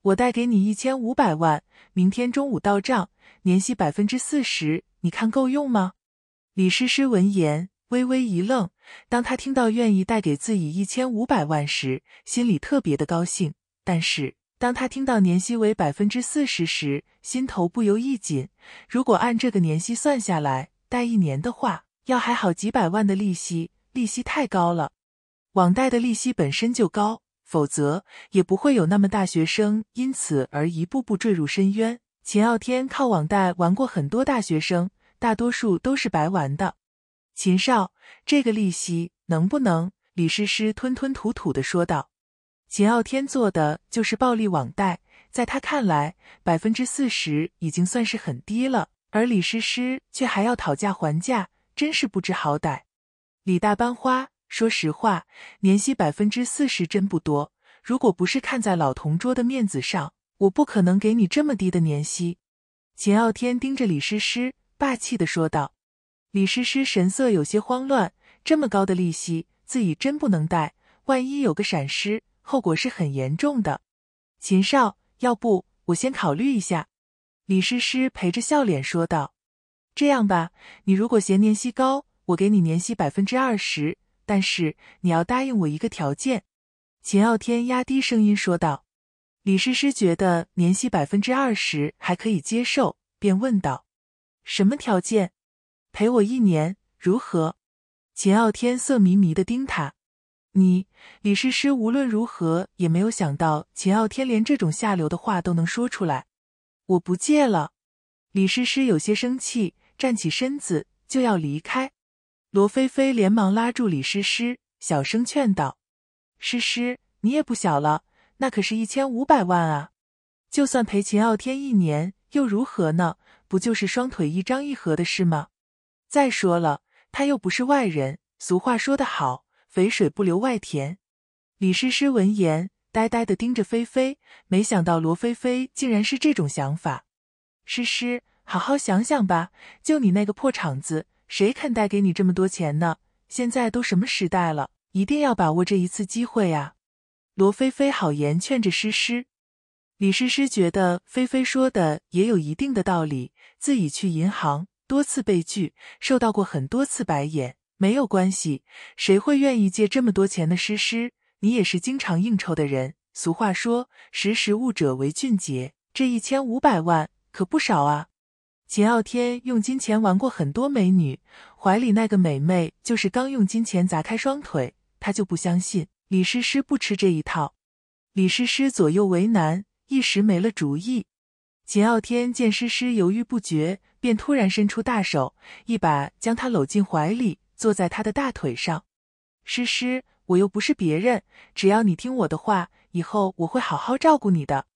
我贷给你一千五百万，明天中午到账，年息百分之四十，你看够用吗？李诗诗闻言微微一愣，当他听到愿意贷给自己一千五百万时，心里特别的高兴，但是当他听到年息为百分之四十时，心头不由一紧，如果按这个年息算下来，贷一年的话要还好几百万的利息，利息太高了。网贷的利息本身就高，否则也不会有那么大学生因此而一步步坠入深渊。秦傲天靠网贷玩过很多大学生，大多数都是白玩的。秦少，这个利息能不能？李诗诗吞吞吐吐的说道。秦傲天做的就是暴利网贷，在他看来，百分之四十已经算是很低了，而李诗诗却还要讨价还价，真是不知好歹。李大班花。说实话，年息百分之四十真不多。如果不是看在老同桌的面子上，我不可能给你这么低的年息。秦傲天盯着李诗诗，霸气的说道。李诗诗神色有些慌乱，这么高的利息，自己真不能贷。万一有个闪失，后果是很严重的。秦少，要不我先考虑一下。李诗诗陪着笑脸说道。这样吧，你如果嫌年息高，我给你年息百分之二十。但是你要答应我一个条件，秦傲天压低声音说道。李诗诗觉得年息百分之二十还可以接受，便问道：“什么条件？陪我一年如何？”秦傲天色迷迷的盯他。你，李诗诗无论如何也没有想到秦傲天连这种下流的话都能说出来。我不借了。李诗诗有些生气，站起身子就要离开。罗菲菲连忙拉住李诗诗，小声劝道：“诗诗，你也不小了，那可是一千五百万啊！就算陪秦傲天一年又如何呢？不就是双腿一张一合的事吗？再说了，他又不是外人。俗话说得好，肥水不流外田。”李诗诗闻言，呆呆的盯着菲菲，没想到罗菲菲竟然是这种想法。诗诗，好好想想吧，就你那个破厂子。谁肯带给你这么多钱呢？现在都什么时代了，一定要把握这一次机会呀！罗菲菲好言劝着诗诗，李诗诗觉得菲菲说的也有一定的道理，自己去银行多次被拒，受到过很多次白眼。没有关系，谁会愿意借这么多钱的？诗诗，你也是经常应酬的人，俗话说，识时务者为俊杰，这一千五百万可不少啊！秦傲天用金钱玩过很多美女，怀里那个美妹就是刚用金钱砸开双腿，他就不相信李诗诗不吃这一套。李诗诗左右为难，一时没了主意。秦傲天见诗诗犹豫不决，便突然伸出大手，一把将她搂进怀里，坐在她的大腿上。诗诗，我又不是别人，只要你听我的话，以后我会好好照顾你的。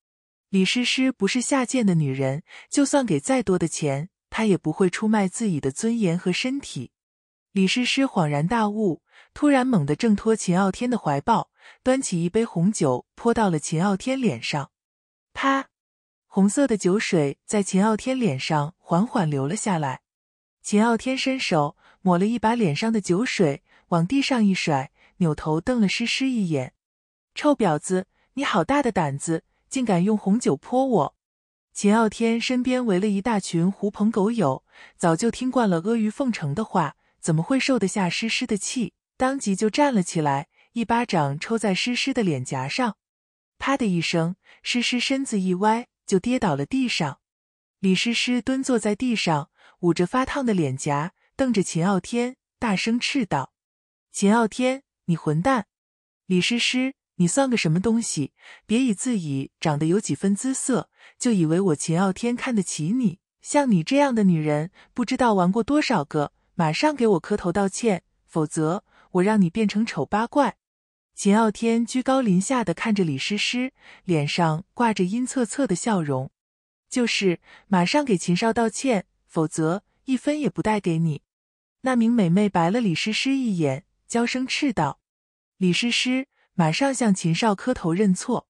李诗诗不是下贱的女人，就算给再多的钱，她也不会出卖自己的尊严和身体。李诗诗恍然大悟，突然猛地挣脱秦傲天的怀抱，端起一杯红酒泼到了秦傲天脸上。啪！红色的酒水在秦傲天脸上缓缓流了下来。秦傲天伸手抹了一把脸上的酒水，往地上一甩，扭头瞪了诗诗一眼：“臭婊子，你好大的胆子！”竟敢用红酒泼我！秦傲天身边围了一大群狐朋狗友，早就听惯了阿谀奉承的话，怎么会受得下诗诗的气？当即就站了起来，一巴掌抽在诗诗的脸颊上，啪的一声，诗诗身子一歪，就跌倒了地上。李诗诗蹲坐在地上，捂着发烫的脸颊，瞪着秦傲天，大声斥道：“秦傲天，你混蛋！”李诗诗。你算个什么东西？别以自己长得有几分姿色，就以为我秦傲天看得起你。像你这样的女人，不知道玩过多少个。马上给我磕头道歉，否则我让你变成丑八怪！秦傲天居高临下的看着李诗诗，脸上挂着阴恻恻的笑容。就是马上给秦少道歉，否则一分也不带给你。那名美妹白了李诗诗一眼，娇声斥道：“李诗诗！”马上向秦少磕头认错。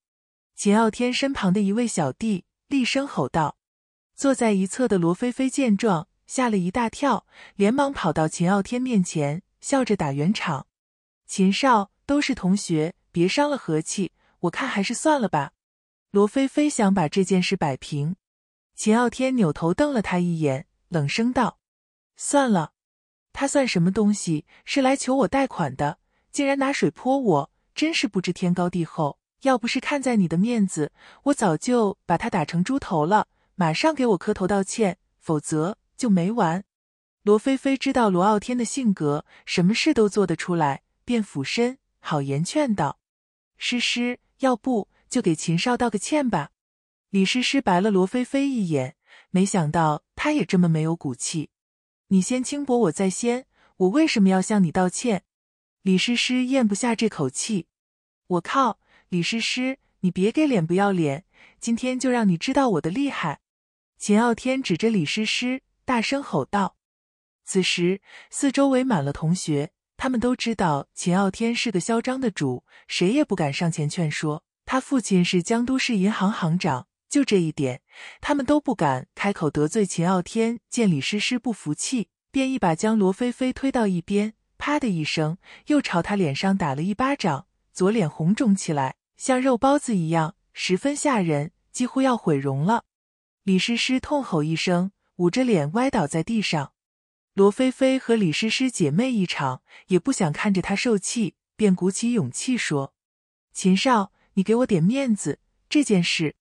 秦傲天身旁的一位小弟厉声吼道：“坐在一侧的罗菲菲见状吓了一大跳，连忙跑到秦傲天面前笑着打圆场：‘秦少，都是同学，别伤了和气。我看还是算了吧。’罗菲菲想把这件事摆平。秦傲天扭头瞪了他一眼，冷声道：‘算了，他算什么东西？是来求我贷款的，竟然拿水泼我。’”真是不知天高地厚！要不是看在你的面子，我早就把他打成猪头了。马上给我磕头道歉，否则就没完。罗菲菲知道罗傲天的性格，什么事都做得出来，便俯身好言劝道：“诗诗，要不就给秦少道个歉吧。”李诗诗白了罗菲菲一眼，没想到他也这么没有骨气。你先轻薄我在先，我为什么要向你道歉？李诗诗咽不下这口气，我靠！李诗诗，你别给脸不要脸！今天就让你知道我的厉害！秦傲天指着李诗诗大声吼道。此时，四周围满了同学，他们都知道秦傲天是个嚣张的主，谁也不敢上前劝说。他父亲是江都市银行行长，就这一点，他们都不敢开口得罪秦傲天。见李诗诗不服气，便一把将罗菲菲推到一边。啪的一声，又朝他脸上打了一巴掌，左脸红肿起来，像肉包子一样，十分吓人，几乎要毁容了。李诗诗痛吼一声，捂着脸歪倒在地上。罗菲菲和李诗诗姐妹一场，也不想看着她受气，便鼓起勇气说：“秦少，你给我点面子，这件事。”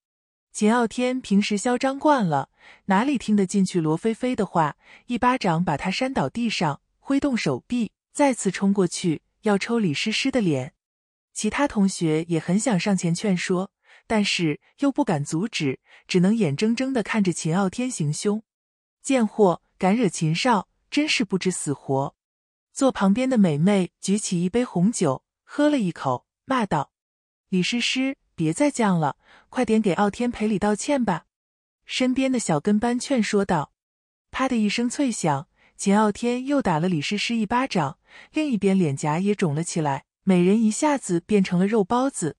秦傲天平时嚣张惯了，哪里听得进去罗菲菲的话？一巴掌把他扇倒地上，挥动手臂。再次冲过去要抽李诗诗的脸，其他同学也很想上前劝说，但是又不敢阻止，只能眼睁睁的看着秦傲天行凶。贱货，敢惹秦少，真是不知死活！坐旁边的美美举起一杯红酒，喝了一口，骂道：“李诗诗，别再犟了，快点给傲天赔礼道歉吧。”身边的小跟班劝说道。啪的一声脆响。秦傲天又打了李诗诗一巴掌，另一边脸颊也肿了起来，美人一下子变成了肉包子。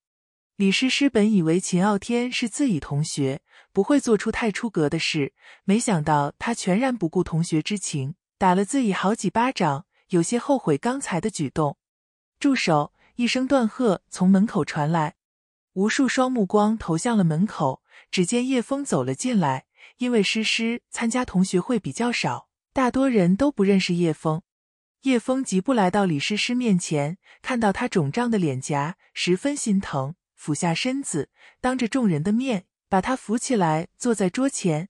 李诗诗本以为秦傲天是自己同学，不会做出太出格的事，没想到他全然不顾同学之情，打了自己好几巴掌，有些后悔刚才的举动。住手！一声断喝从门口传来，无数双目光投向了门口。只见叶枫走了进来，因为诗诗参加同学会比较少。大多人都不认识叶枫，叶枫疾步来到李诗诗面前，看到她肿胀的脸颊，十分心疼，俯下身子，当着众人的面把她扶起来，坐在桌前。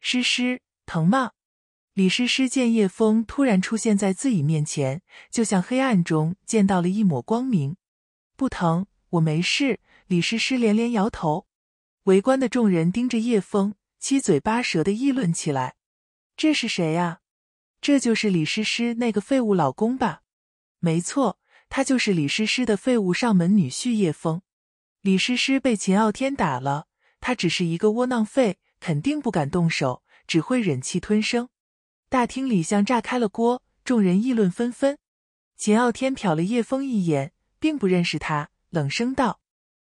诗诗，疼吗？李诗诗见叶枫突然出现在自己面前，就像黑暗中见到了一抹光明，不疼，我没事。李诗诗连连摇头。围观的众人盯着叶枫，七嘴八舌的议论起来。这是谁啊？这就是李诗诗那个废物老公吧？没错，他就是李诗诗的废物上门女婿叶枫。李诗诗被秦傲天打了，他只是一个窝囊废，肯定不敢动手，只会忍气吞声。大厅里像炸开了锅，众人议论纷纷。秦傲天瞟了叶枫一眼，并不认识他，冷声道：“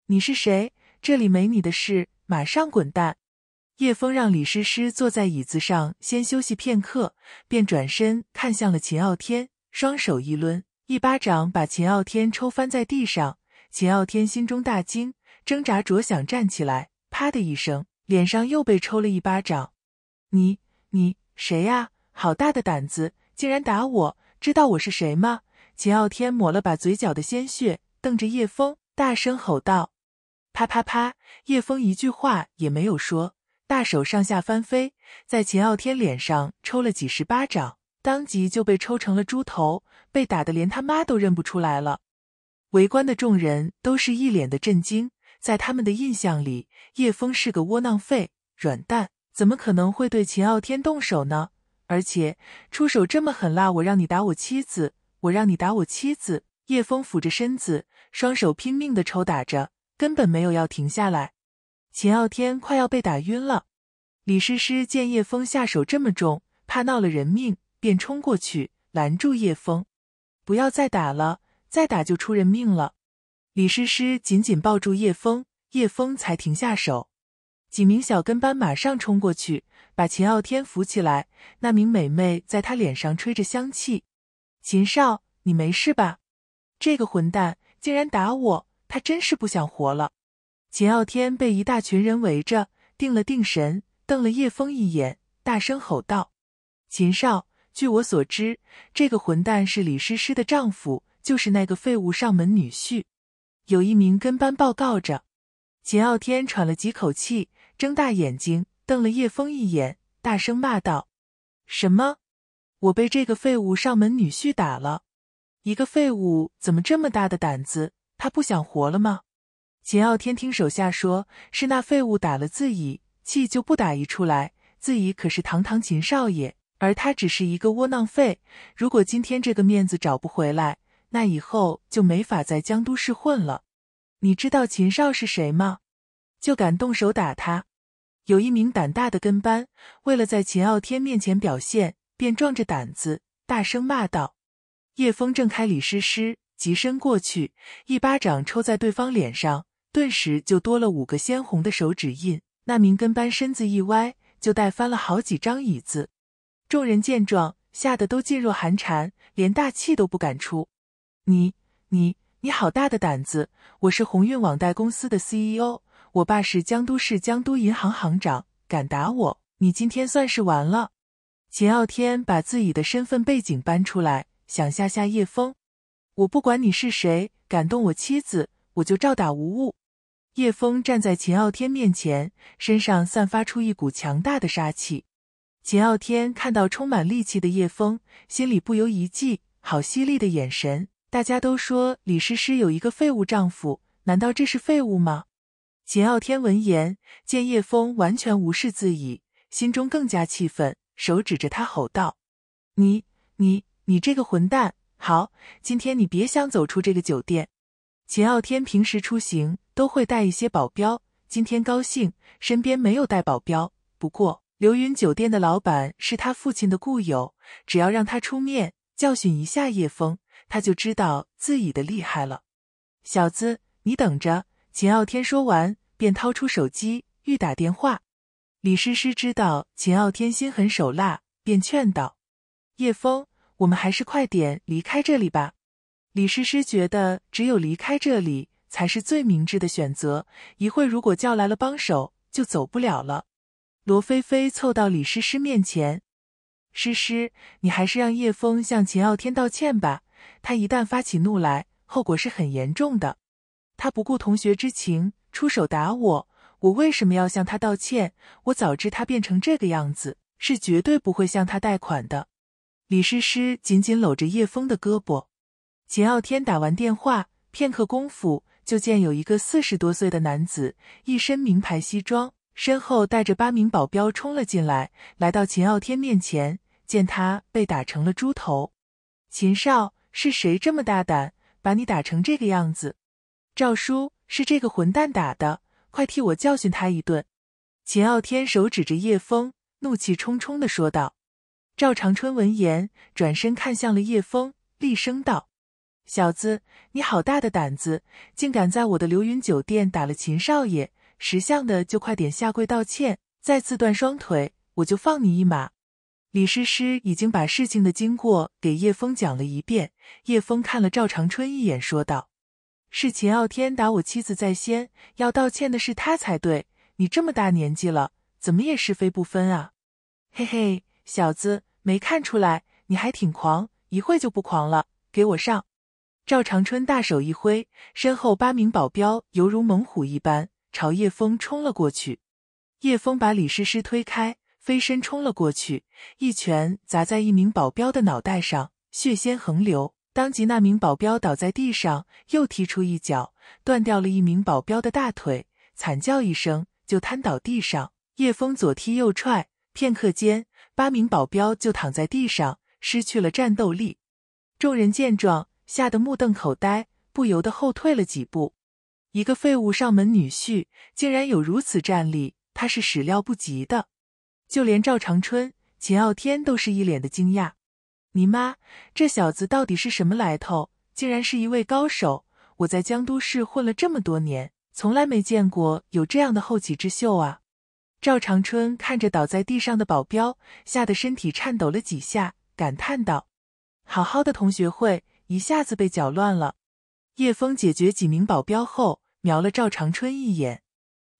你是谁？这里没你的事，马上滚蛋！”叶枫让李诗诗坐在椅子上先休息片刻，便转身看向了秦傲天，双手一抡，一巴掌把秦傲天抽翻在地上。秦傲天心中大惊，挣扎着想站起来，啪的一声，脸上又被抽了一巴掌。“你你谁呀？好大的胆子，竟然打我！知道我是谁吗？”秦傲天抹了把嘴角的鲜血，瞪着叶枫，大声吼道：“啪啪啪！”叶枫一句话也没有说。大手上下翻飞，在秦傲天脸上抽了几十巴掌，当即就被抽成了猪头，被打得连他妈都认不出来了。围观的众人都是一脸的震惊，在他们的印象里，叶枫是个窝囊废、软蛋，怎么可能会对秦傲天动手呢？而且出手这么狠辣！我让你打我妻子，我让你打我妻子！叶枫俯着身子，双手拼命的抽打着，根本没有要停下来。秦傲天快要被打晕了，李诗诗见叶枫下手这么重，怕闹了人命，便冲过去拦住叶枫：“不要再打了，再打就出人命了。”李诗诗紧紧抱住叶枫，叶枫才停下手。几名小跟班马上冲过去，把秦傲天扶起来。那名美妹在他脸上吹着香气：“秦少，你没事吧？”这个混蛋竟然打我，他真是不想活了。秦傲天被一大群人围着，定了定神，瞪了叶枫一眼，大声吼道：“秦少，据我所知，这个混蛋是李诗诗的丈夫，就是那个废物上门女婿。”有一名跟班报告着。秦傲天喘了几口气，睁大眼睛，瞪了叶枫一眼，大声骂道：“什么？我被这个废物上门女婿打了？一个废物怎么这么大的胆子？他不想活了吗？”秦傲天听手下说是那废物打了自己，气就不打一处来。自己可是堂堂秦少爷，而他只是一个窝囊废。如果今天这个面子找不回来，那以后就没法在江都市混了。你知道秦少是谁吗？就敢动手打他！有一名胆大的跟班，为了在秦傲天面前表现，便壮着胆子大声骂道：“叶枫，挣开李诗诗，急身过去，一巴掌抽在对方脸上。”顿时就多了五个鲜红的手指印。那名跟班身子一歪，就带翻了好几张椅子。众人见状，吓得都噤若寒蝉，连大气都不敢出。你、你、你好大的胆子！我是鸿运网贷公司的 CEO，我爸是江都市江都银行行长，敢打我，你今天算是完了！秦傲天把自己的身份背景搬出来，想吓吓叶枫。我不管你是谁，敢动我妻子，我就照打无误。叶枫站在秦傲天面前，身上散发出一股强大的杀气。秦傲天看到充满戾气的叶枫，心里不由一悸。好犀利的眼神！大家都说李诗诗有一个废物丈夫，难道这是废物吗？秦傲天闻言，见叶枫完全无视自己，心中更加气愤，手指着他吼道：“你、你、你这个混蛋！好，今天你别想走出这个酒店！”秦傲天平时出行。都会带一些保镖。今天高兴，身边没有带保镖。不过，流云酒店的老板是他父亲的故友，只要让他出面教训一下叶枫，他就知道自己的厉害了。小子，你等着！秦傲天说完，便掏出手机欲打电话。李诗诗知道秦傲天心狠手辣，便劝道：“叶枫，我们还是快点离开这里吧。”李诗诗觉得只有离开这里。才是最明智的选择。一会如果叫来了帮手，就走不了了。罗菲菲凑到李诗诗面前：“诗诗，你还是让叶枫向秦傲天道歉吧。他一旦发起怒来，后果是很严重的。他不顾同学之情，出手打我，我为什么要向他道歉？我早知他变成这个样子，是绝对不会向他贷款的。”李诗诗紧紧搂着叶枫的胳膊。秦傲天打完电话，片刻功夫。就见有一个四十多岁的男子，一身名牌西装，身后带着八名保镖冲了进来，来到秦傲天面前，见他被打成了猪头，秦少是谁这么大胆，把你打成这个样子？赵叔是这个混蛋打的，快替我教训他一顿！秦傲天手指着叶枫，怒气冲冲的说道。赵长春闻言，转身看向了叶枫，厉声道。小子，你好大的胆子，竟敢在我的流云酒店打了秦少爷！识相的就快点下跪道歉，再自断双腿，我就放你一马。李诗诗已经把事情的经过给叶枫讲了一遍，叶枫看了赵长春一眼，说道：“是秦傲天打我妻子在先，要道歉的是他才对。你这么大年纪了，怎么也是非不分啊？”嘿嘿，小子，没看出来你还挺狂，一会就不狂了，给我上！赵长春大手一挥，身后八名保镖犹如猛虎一般朝叶枫冲了过去。叶枫把李诗诗推开，飞身冲了过去，一拳砸在一名保镖的脑袋上，血先横流，当即那名保镖倒在地上。又踢出一脚，断掉了一名保镖的大腿，惨叫一声就瘫倒地上。叶枫左踢右踹，片刻间，八名保镖就躺在地上，失去了战斗力。众人见状。吓得目瞪口呆，不由得后退了几步。一个废物上门女婿竟然有如此战力，他是始料不及的。就连赵长春、秦傲天都是一脸的惊讶。你妈，这小子到底是什么来头？竟然是一位高手！我在江都市混了这么多年，从来没见过有这样的后起之秀啊！赵长春看着倒在地上的保镖，吓得身体颤抖了几下，感叹道：“好好的同学会。”一下子被搅乱了。叶峰解决几名保镖后，瞄了赵长春一眼：“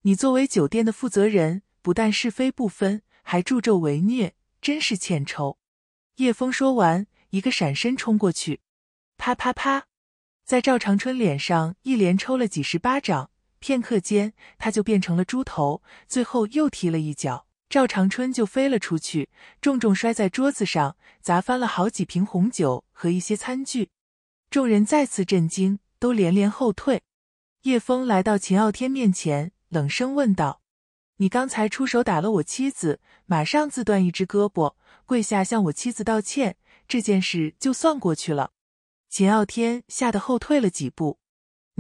你作为酒店的负责人，不但是非不分，还助纣为虐，真是欠抽。”叶峰说完，一个闪身冲过去，啪啪啪，在赵长春脸上一连抽了几十巴掌，片刻间他就变成了猪头，最后又踢了一脚。赵长春就飞了出去，重重摔在桌子上，砸翻了好几瓶红酒和一些餐具。众人再次震惊，都连连后退。叶枫来到秦傲天面前，冷声问道：“你刚才出手打了我妻子，马上自断一只胳膊，跪下向我妻子道歉，这件事就算过去了。”秦傲天吓得后退了几步：“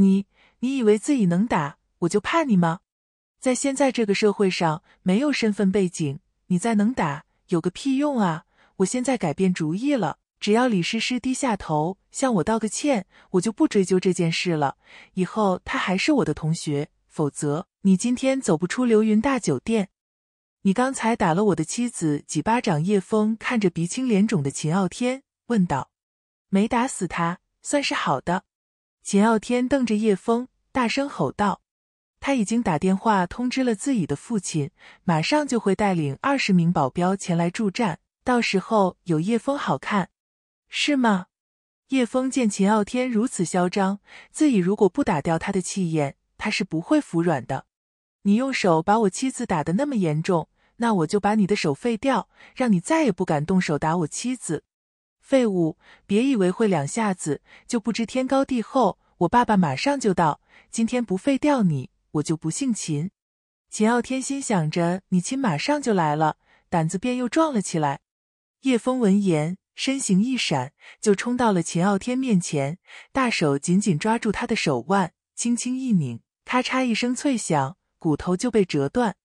你你以为自己能打我就怕你吗？”在现在这个社会上，没有身份背景，你再能打有个屁用啊！我现在改变主意了，只要李诗诗低下头向我道个歉，我就不追究这件事了。以后他还是我的同学，否则你今天走不出流云大酒店。你刚才打了我的妻子几巴掌，叶枫看着鼻青脸肿的秦傲天问道：“没打死他，算是好的。”秦傲天瞪着叶枫，大声吼道。他已经打电话通知了自己的父亲，马上就会带领二十名保镖前来助战。到时候有叶枫好看，是吗？叶枫见秦傲天如此嚣张，自己如果不打掉他的气焰，他是不会服软的。你用手把我妻子打得那么严重，那我就把你的手废掉，让你再也不敢动手打我妻子。废物，别以为会两下子就不知天高地厚。我爸爸马上就到，今天不废掉你！我就不姓秦，秦傲天心想着你亲马上就来了，胆子便又壮了起来。叶枫闻言，身形一闪，就冲到了秦傲天面前，大手紧紧抓住他的手腕，轻轻一拧，咔嚓一声脆响，骨头就被折断。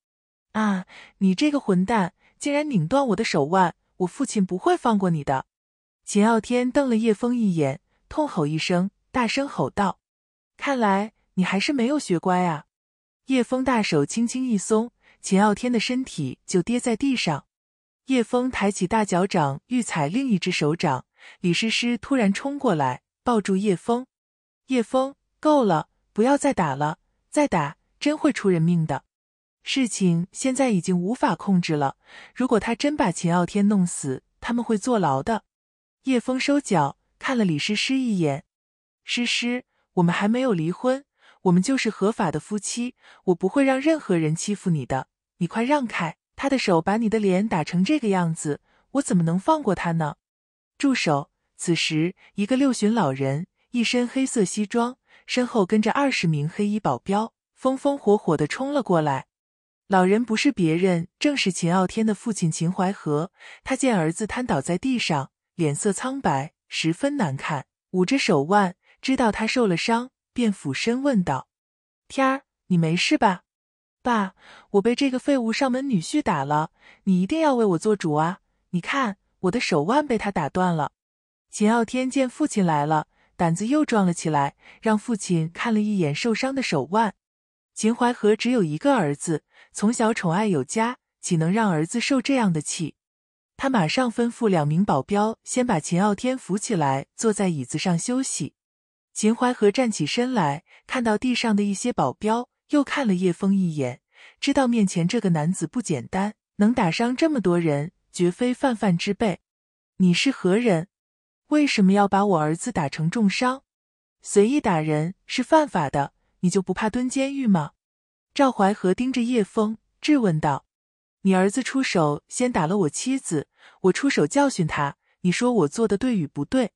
啊！你这个混蛋，竟然拧断我的手腕！我父亲不会放过你的！秦傲天瞪了叶枫一眼，痛吼一声，大声吼道：“看来你还是没有学乖啊！”叶枫大手轻轻一松，秦傲天的身体就跌在地上。叶枫抬起大脚掌欲踩另一只手掌，李诗诗突然冲过来抱住叶枫。叶枫，够了，不要再打了，再打真会出人命的。事情现在已经无法控制了，如果他真把秦傲天弄死，他们会坐牢的。叶枫收脚，看了李诗诗一眼：“诗诗，我们还没有离婚。”我们就是合法的夫妻，我不会让任何人欺负你的。你快让开！他的手把你的脸打成这个样子，我怎么能放过他呢？住手！此时，一个六旬老人，一身黑色西装，身后跟着二十名黑衣保镖，风风火火的冲了过来。老人不是别人，正是秦傲天的父亲秦淮河。他见儿子瘫倒在地上，脸色苍白，十分难看，捂着手腕，知道他受了伤。便俯身问道：“天儿，你没事吧？”“爸，我被这个废物上门女婿打了，你一定要为我做主啊！”“你看，我的手腕被他打断了。”秦傲天见父亲来了，胆子又壮了起来，让父亲看了一眼受伤的手腕。秦淮河只有一个儿子，从小宠爱有加，岂能让儿子受这样的气？他马上吩咐两名保镖，先把秦傲天扶起来，坐在椅子上休息。秦淮河站起身来，看到地上的一些保镖，又看了叶枫一眼，知道面前这个男子不简单，能打伤这么多人，绝非泛泛之辈。你是何人？为什么要把我儿子打成重伤？随意打人是犯法的，你就不怕蹲监狱吗？赵淮河盯着叶枫质问道：“你儿子出手先打了我妻子，我出手教训他，你说我做的对与不对？”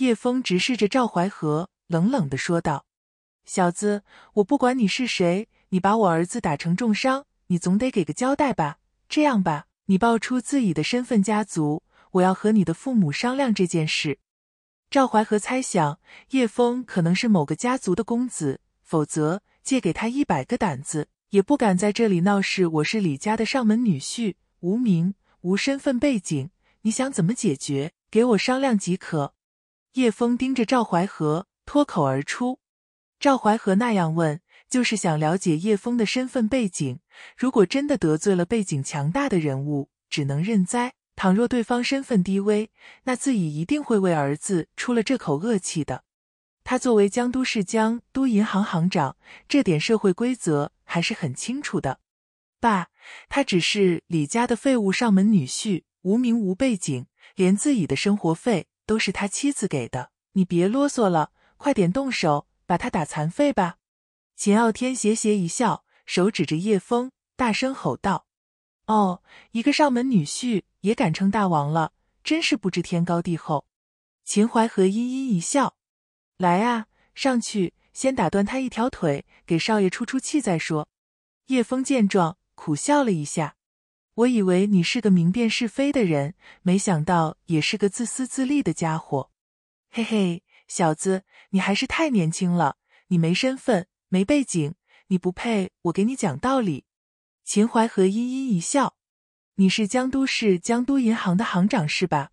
叶枫直视着赵淮河，冷冷的说道：“小子，我不管你是谁，你把我儿子打成重伤，你总得给个交代吧？这样吧，你报出自己的身份、家族，我要和你的父母商量这件事。”赵淮河猜想，叶枫可能是某个家族的公子，否则借给他一百个胆子，也不敢在这里闹事。我是李家的上门女婿，无名无身份背景，你想怎么解决？给我商量即可。叶枫盯着赵淮河，脱口而出：“赵淮河那样问，就是想了解叶枫的身份背景。如果真的得罪了背景强大的人物，只能认栽；倘若对方身份低微，那自己一定会为儿子出了这口恶气的。他作为江都市江都银行行长，这点社会规则还是很清楚的。爸，他只是李家的废物上门女婿，无名无背景，连自己的生活费……”都是他妻子给的，你别啰嗦了，快点动手把他打残废吧！秦傲天邪邪一笑，手指着叶枫，大声吼道：“哦，一个上门女婿也敢称大王了，真是不知天高地厚！”秦淮河阴阴一笑：“来啊，上去，先打断他一条腿，给少爷出出气再说。”叶枫见状，苦笑了一下。我以为你是个明辨是非的人，没想到也是个自私自利的家伙。嘿嘿，小子，你还是太年轻了。你没身份，没背景，你不配我给你讲道理。秦淮河阴阴一笑：“你是江都市江都银行的行长是吧？”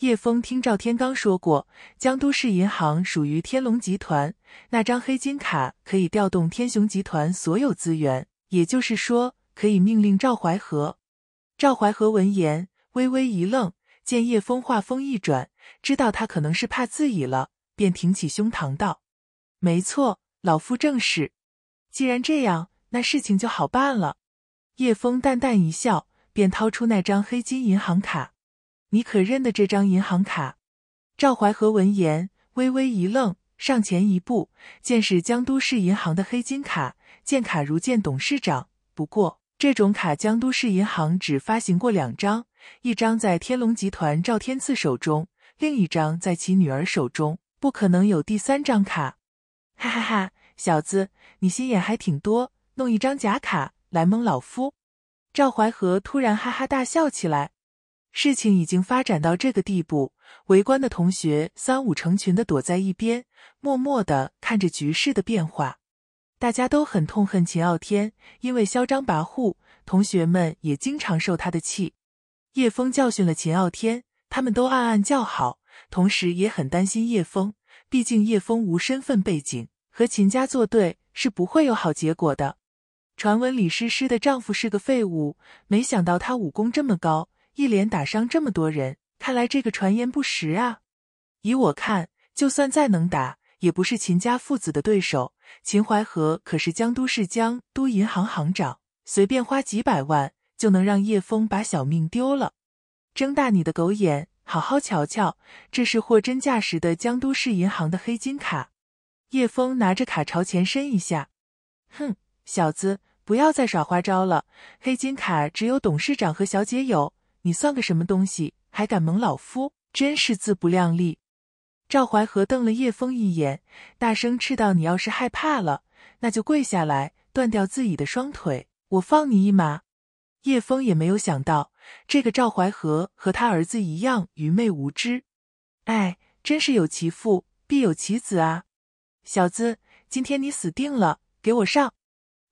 叶峰听赵天刚说过，江都市银行属于天龙集团，那张黑金卡可以调动天雄集团所有资源，也就是说，可以命令赵淮河。赵怀河闻言微微一愣，见叶枫话锋一转，知道他可能是怕自己了，便挺起胸膛道：“没错，老夫正是。既然这样，那事情就好办了。”叶枫淡淡一笑，便掏出那张黑金银行卡。“你可认得这张银行卡？”赵怀河闻言微微一愣，上前一步，见是江都市银行的黑金卡，见卡如见董事长。不过。这种卡江都市银行只发行过两张，一张在天龙集团赵天赐手中，另一张在其女儿手中，不可能有第三张卡。哈哈哈，小子，你心眼还挺多，弄一张假卡来蒙老夫。赵淮河突然哈哈大笑起来。事情已经发展到这个地步，围观的同学三五成群的躲在一边，默默的看着局势的变化。大家都很痛恨秦傲天，因为嚣张跋扈，同学们也经常受他的气。叶枫教训了秦傲天，他们都暗暗叫好，同时也很担心叶枫。毕竟叶枫无身份背景，和秦家作对是不会有好结果的。传闻李诗诗的丈夫是个废物，没想到他武功这么高，一连打伤这么多人，看来这个传言不实啊。以我看，就算再能打。也不是秦家父子的对手。秦淮河可是江都市江都银行行长，随便花几百万就能让叶枫把小命丢了。睁大你的狗眼，好好瞧瞧，这是货真价实的江都市银行的黑金卡。叶枫拿着卡朝前伸一下，哼，小子，不要再耍花招了。黑金卡只有董事长和小姐有，你算个什么东西，还敢蒙老夫，真是自不量力。赵怀河瞪了叶枫一眼，大声斥道：“你要是害怕了，那就跪下来，断掉自己的双腿，我放你一马。”叶枫也没有想到，这个赵怀河和他儿子一样愚昧无知。哎，真是有其父必有其子啊！小子，今天你死定了！给我上！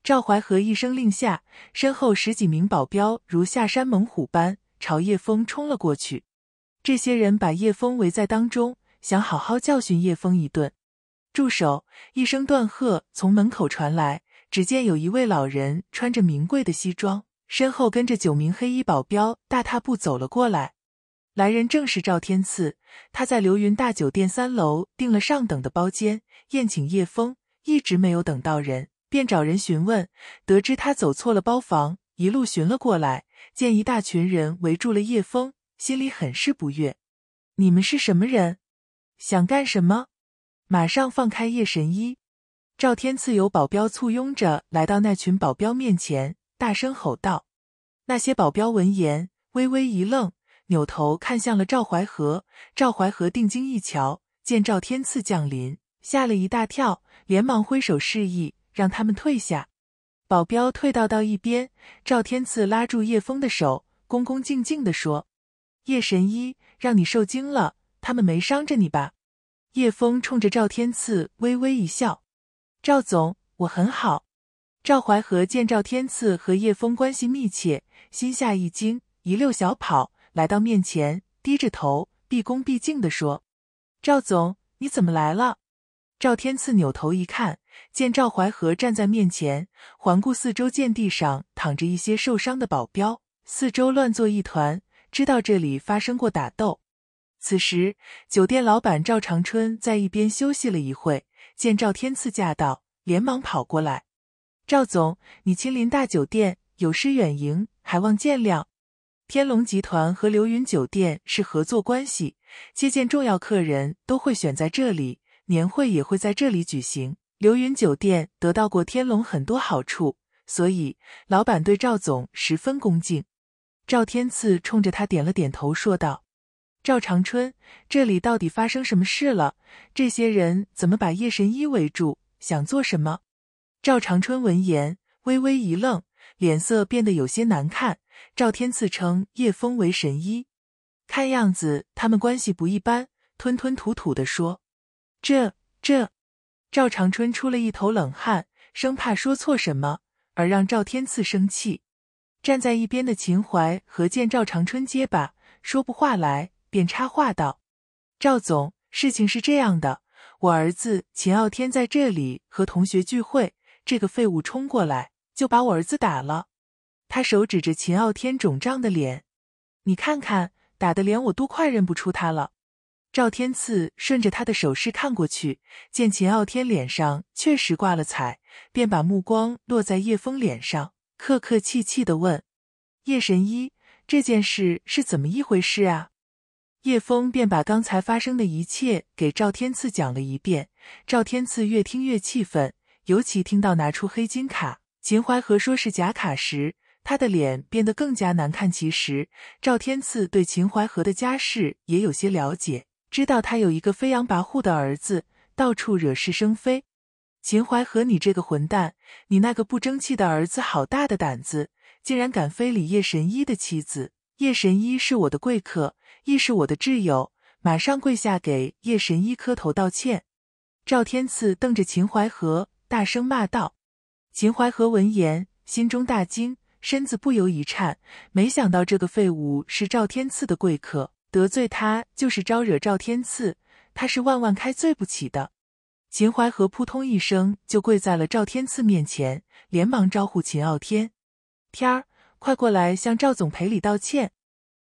赵怀河一声令下，身后十几名保镖如下山猛虎般朝叶枫冲了过去。这些人把叶枫围在当中。想好好教训叶枫一顿，住手！一声断喝从门口传来。只见有一位老人穿着名贵的西装，身后跟着九名黑衣保镖，大踏步走了过来。来人正是赵天赐。他在流云大酒店三楼订了上等的包间宴请叶枫，一直没有等到人，便找人询问，得知他走错了包房，一路寻了过来。见一大群人围住了叶枫，心里很是不悦。你们是什么人？想干什么？马上放开叶神医！赵天赐有保镖簇拥着来到那群保镖面前，大声吼道：“那些保镖闻言微微一愣，扭头看向了赵怀河。赵怀河定睛一瞧，见赵天赐降临，吓了一大跳，连忙挥手示意让他们退下。保镖退到到一边，赵天赐拉住叶峰的手，恭恭敬敬的说：‘叶神医，让你受惊了。’他们没伤着你吧？叶枫冲着赵天赐微微一笑。赵总，我很好。赵淮河见赵天赐和叶峰关系密切，心下一惊，一溜小跑来到面前，低着头，毕恭毕敬的说：“赵总，你怎么来了？”赵天赐扭头一看，见赵淮河站在面前，环顾四周，见地上躺着一些受伤的保镖，四周乱作一团，知道这里发生过打斗。此时，酒店老板赵长春在一边休息了一会，见赵天赐驾到，连忙跑过来：“赵总，你亲临大酒店，有失远迎，还望见谅。天龙集团和流云酒店是合作关系，接见重要客人都会选在这里，年会也会在这里举行。流云酒店得到过天龙很多好处，所以老板对赵总十分恭敬。”赵天赐冲着他点了点头，说道。赵长春，这里到底发生什么事了？这些人怎么把叶神医围住？想做什么？赵长春闻言微微一愣，脸色变得有些难看。赵天赐称叶枫为神医，看样子他们关系不一般。吞吞吐吐的说：“这这……”赵长春出了一头冷汗，生怕说错什么而让赵天赐生气。站在一边的秦淮和见赵长春结巴，说不话来。便插话道：“赵总，事情是这样的，我儿子秦傲天在这里和同学聚会，这个废物冲过来就把我儿子打了。他手指着秦傲天肿胀的脸，你看看，打的连我都快认不出他了。”赵天赐顺着他的手势看过去，见秦傲天脸上确实挂了彩，便把目光落在叶枫脸上，客客气气的问：“叶神医，这件事是怎么一回事啊？”叶枫便把刚才发生的一切给赵天赐讲了一遍。赵天赐越听越气愤，尤其听到拿出黑金卡，秦淮河说是假卡时，他的脸变得更加难看。其实，赵天赐对秦淮河的家世也有些了解，知道他有一个飞扬跋扈的儿子，到处惹是生非。秦淮河，你这个混蛋！你那个不争气的儿子，好大的胆子，竟然敢非礼叶神医的妻子！叶神医是我的贵客。亦是我的挚友，马上跪下给叶神医磕头道歉。赵天赐瞪着秦淮河，大声骂道：“秦淮河，闻言心中大惊，身子不由一颤。没想到这个废物是赵天赐的贵客，得罪他就是招惹赵天赐，他是万万开罪不起的。”秦淮河扑通一声就跪在了赵天赐面前，连忙招呼秦傲天：“天儿，快过来向赵总赔礼道歉。”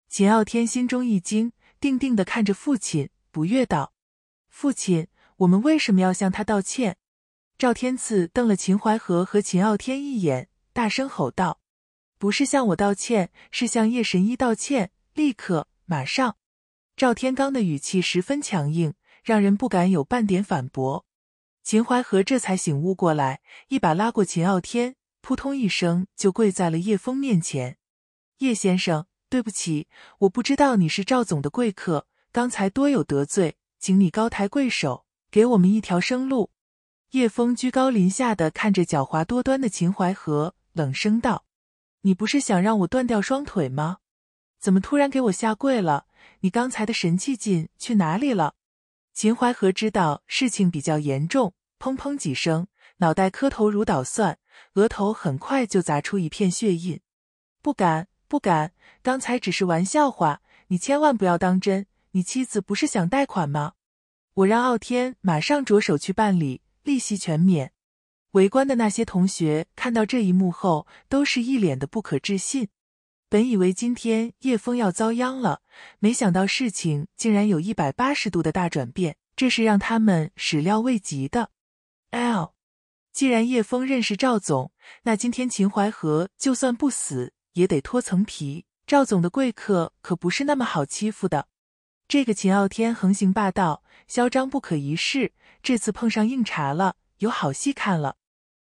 秦傲天心中一惊，定定的看着父亲，不悦道：“父亲，我们为什么要向他道歉？”赵天赐瞪了秦淮河和秦傲天一眼，大声吼道：“不是向我道歉，是向叶神医道歉！立刻，马上！”赵天罡的语气十分强硬，让人不敢有半点反驳。秦淮河这才醒悟过来，一把拉过秦傲天，扑通一声就跪在了叶峰面前：“叶先生。”对不起，我不知道你是赵总的贵客，刚才多有得罪，请你高抬贵手，给我们一条生路。叶枫居高临下的看着狡猾多端的秦淮河，冷声道：“你不是想让我断掉双腿吗？怎么突然给我下跪了？你刚才的神气劲去哪里了？”秦淮河知道事情比较严重，砰砰几声，脑袋磕头如捣蒜，额头很快就砸出一片血印，不敢。不敢，刚才只是玩笑话，你千万不要当真。你妻子不是想贷款吗？我让傲天马上着手去办理，利息全免。围观的那些同学看到这一幕后，都是一脸的不可置信。本以为今天叶枫要遭殃了，没想到事情竟然有一百八十度的大转变，这是让他们始料未及的。L，既然叶枫认识赵总，那今天秦淮河就算不死。也得脱层皮。赵总的贵客可不是那么好欺负的。这个秦傲天横行霸道，嚣张不可一世，这次碰上硬茬了，有好戏看了。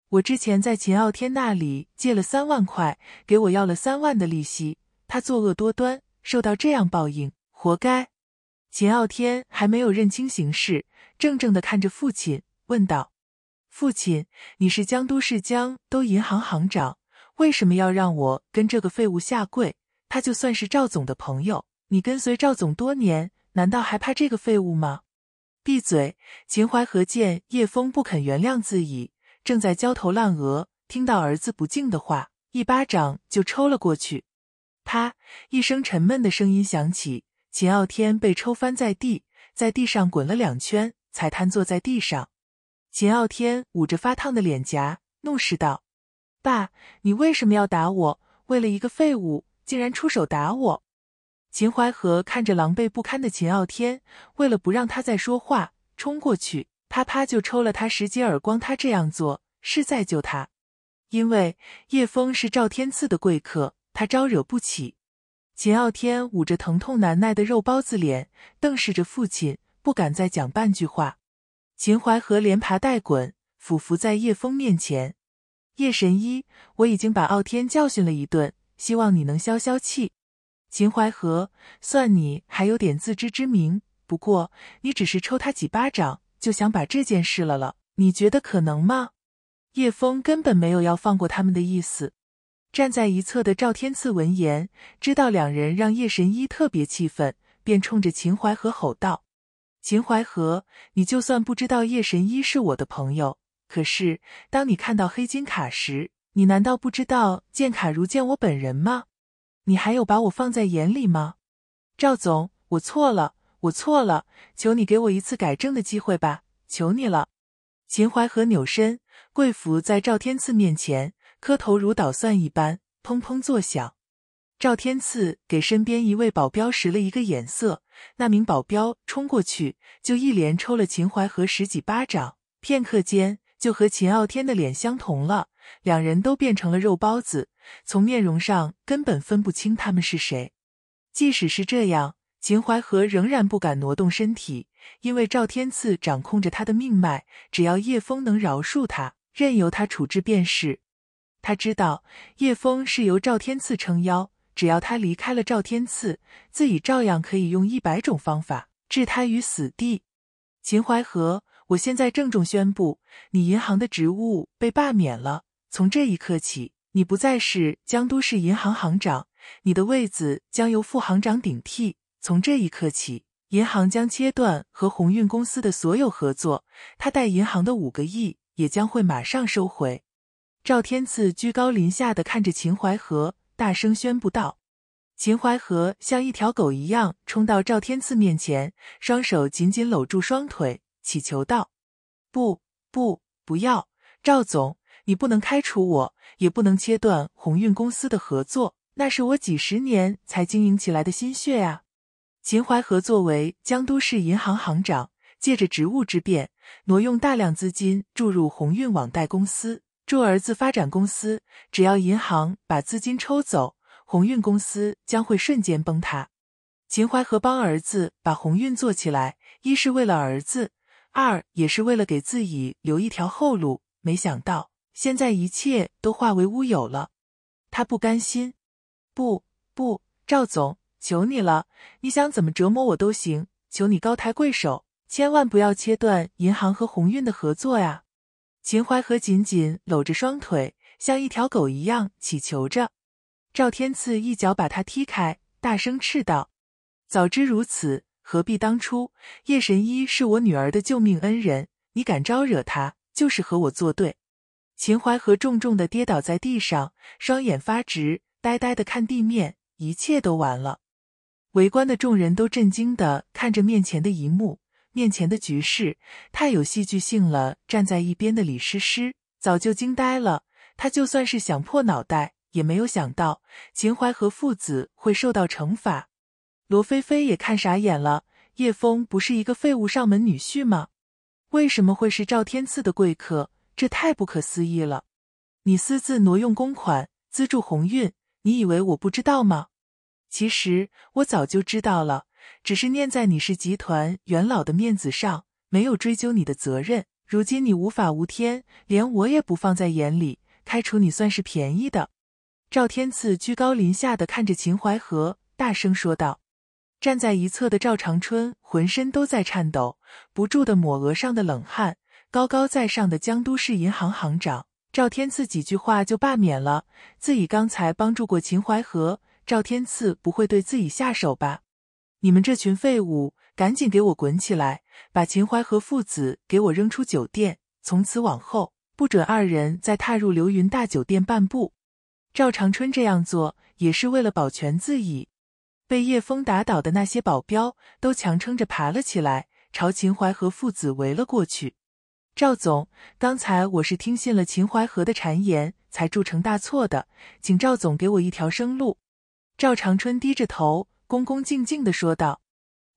我之前在秦傲天那里借了三万块，给我要了三万的利息。他作恶多端，受到这样报应，活该。秦傲天还没有认清形势，怔怔的看着父亲，问道：“父亲，你是江都市江都银行行长？”为什么要让我跟这个废物下跪？他就算是赵总的朋友，你跟随赵总多年，难道还怕这个废物吗？闭嘴！秦淮河见叶枫不肯原谅自己，正在焦头烂额，听到儿子不敬的话，一巴掌就抽了过去。啪！一声沉闷的声音响起，秦傲天被抽翻在地，在地上滚了两圈，才瘫坐在地上。秦傲天捂着发烫的脸颊，怒视道。爸，你为什么要打我？为了一个废物，竟然出手打我！秦淮河看着狼狈不堪的秦傲天，为了不让他再说话，冲过去，啪啪就抽了他十几耳光。他这样做是在救他，因为叶枫是赵天赐的贵客，他招惹不起。秦傲天捂着疼痛难耐的肉包子脸，瞪视着父亲，不敢再讲半句话。秦淮河连爬带滚，匍匐在叶枫面前。叶神医，我已经把傲天教训了一顿，希望你能消消气。秦淮河，算你还有点自知之明。不过你只是抽他几巴掌，就想把这件事了了，你觉得可能吗？叶峰根本没有要放过他们的意思。站在一侧的赵天赐闻言，知道两人让叶神医特别气愤，便冲着秦淮河吼道：“秦淮河，你就算不知道叶神医是我的朋友。”可是，当你看到黑金卡时，你难道不知道见卡如见我本人吗？你还有把我放在眼里吗？赵总，我错了，我错了，求你给我一次改正的机会吧，求你了！秦淮河扭身跪伏在赵天赐面前，磕头如捣蒜一般，砰砰作响。赵天赐给身边一位保镖使了一个眼色，那名保镖冲过去，就一连抽了秦淮河十几巴掌，片刻间。就和秦傲天的脸相同了，两人都变成了肉包子，从面容上根本分不清他们是谁。即使是这样，秦淮河仍然不敢挪动身体，因为赵天赐掌控着他的命脉。只要叶枫能饶恕他，任由他处置便是。他知道叶枫是由赵天赐撑腰，只要他离开了赵天赐，自己照样可以用一百种方法置他于死地。秦淮河。我现在郑重宣布，你银行的职务被罢免了。从这一刻起，你不再是江都市银行行长，你的位子将由副行长顶替。从这一刻起，银行将切断和鸿运公司的所有合作，他贷银行的五个亿也将会马上收回。赵天赐居高临下的看着秦淮河，大声宣布道：“秦淮河像一条狗一样冲到赵天赐面前，双手紧紧搂住双腿。”乞求道：“不不不要，赵总，你不能开除我，也不能切断鸿运公司的合作，那是我几十年才经营起来的心血啊！”秦淮河作为江都市银行行长，借着职务之便，挪用大量资金注入鸿运网贷公司，助儿子发展公司。只要银行把资金抽走，鸿运公司将会瞬间崩塌。秦淮河帮儿子把鸿运做起来，一是为了儿子。二也是为了给自己留一条后路，没想到现在一切都化为乌有了。他不甘心，不不，赵总，求你了，你想怎么折磨我都行，求你高抬贵手，千万不要切断银行和鸿运的合作呀！秦淮河紧紧搂着双腿，像一条狗一样乞求着。赵天赐一脚把他踢开，大声斥道：“早知如此！”何必当初？叶神医是我女儿的救命恩人，你敢招惹他，就是和我作对。秦淮河重重的跌倒在地上，双眼发直，呆呆的看地面，一切都完了。围观的众人都震惊的看着面前的一幕，面前的局势太有戏剧性了。站在一边的李诗诗早就惊呆了，她就算是想破脑袋，也没有想到秦淮河父子会受到惩罚。罗菲菲也看傻眼了，叶枫不是一个废物上门女婿吗？为什么会是赵天赐的贵客？这太不可思议了！你私自挪用公款资助鸿运，你以为我不知道吗？其实我早就知道了，只是念在你是集团元老的面子上，没有追究你的责任。如今你无法无天，连我也不放在眼里，开除你算是便宜的。赵天赐居高临下的看着秦淮河，大声说道。站在一侧的赵长春浑身都在颤抖，不住的抹额上的冷汗。高高在上的江都市银行行长赵天赐几句话就罢免了自己。刚才帮助过秦淮河，赵天赐不会对自己下手吧？你们这群废物，赶紧给我滚起来！把秦淮河父子给我扔出酒店，从此往后不准二人再踏入流云大酒店半步。赵长春这样做也是为了保全自己。被叶峰打倒的那些保镖都强撑着爬了起来，朝秦淮河父子围了过去。赵总，刚才我是听信了秦淮河的谗言，才铸成大错的，请赵总给我一条生路。赵长春低着头，恭恭敬敬的说道：“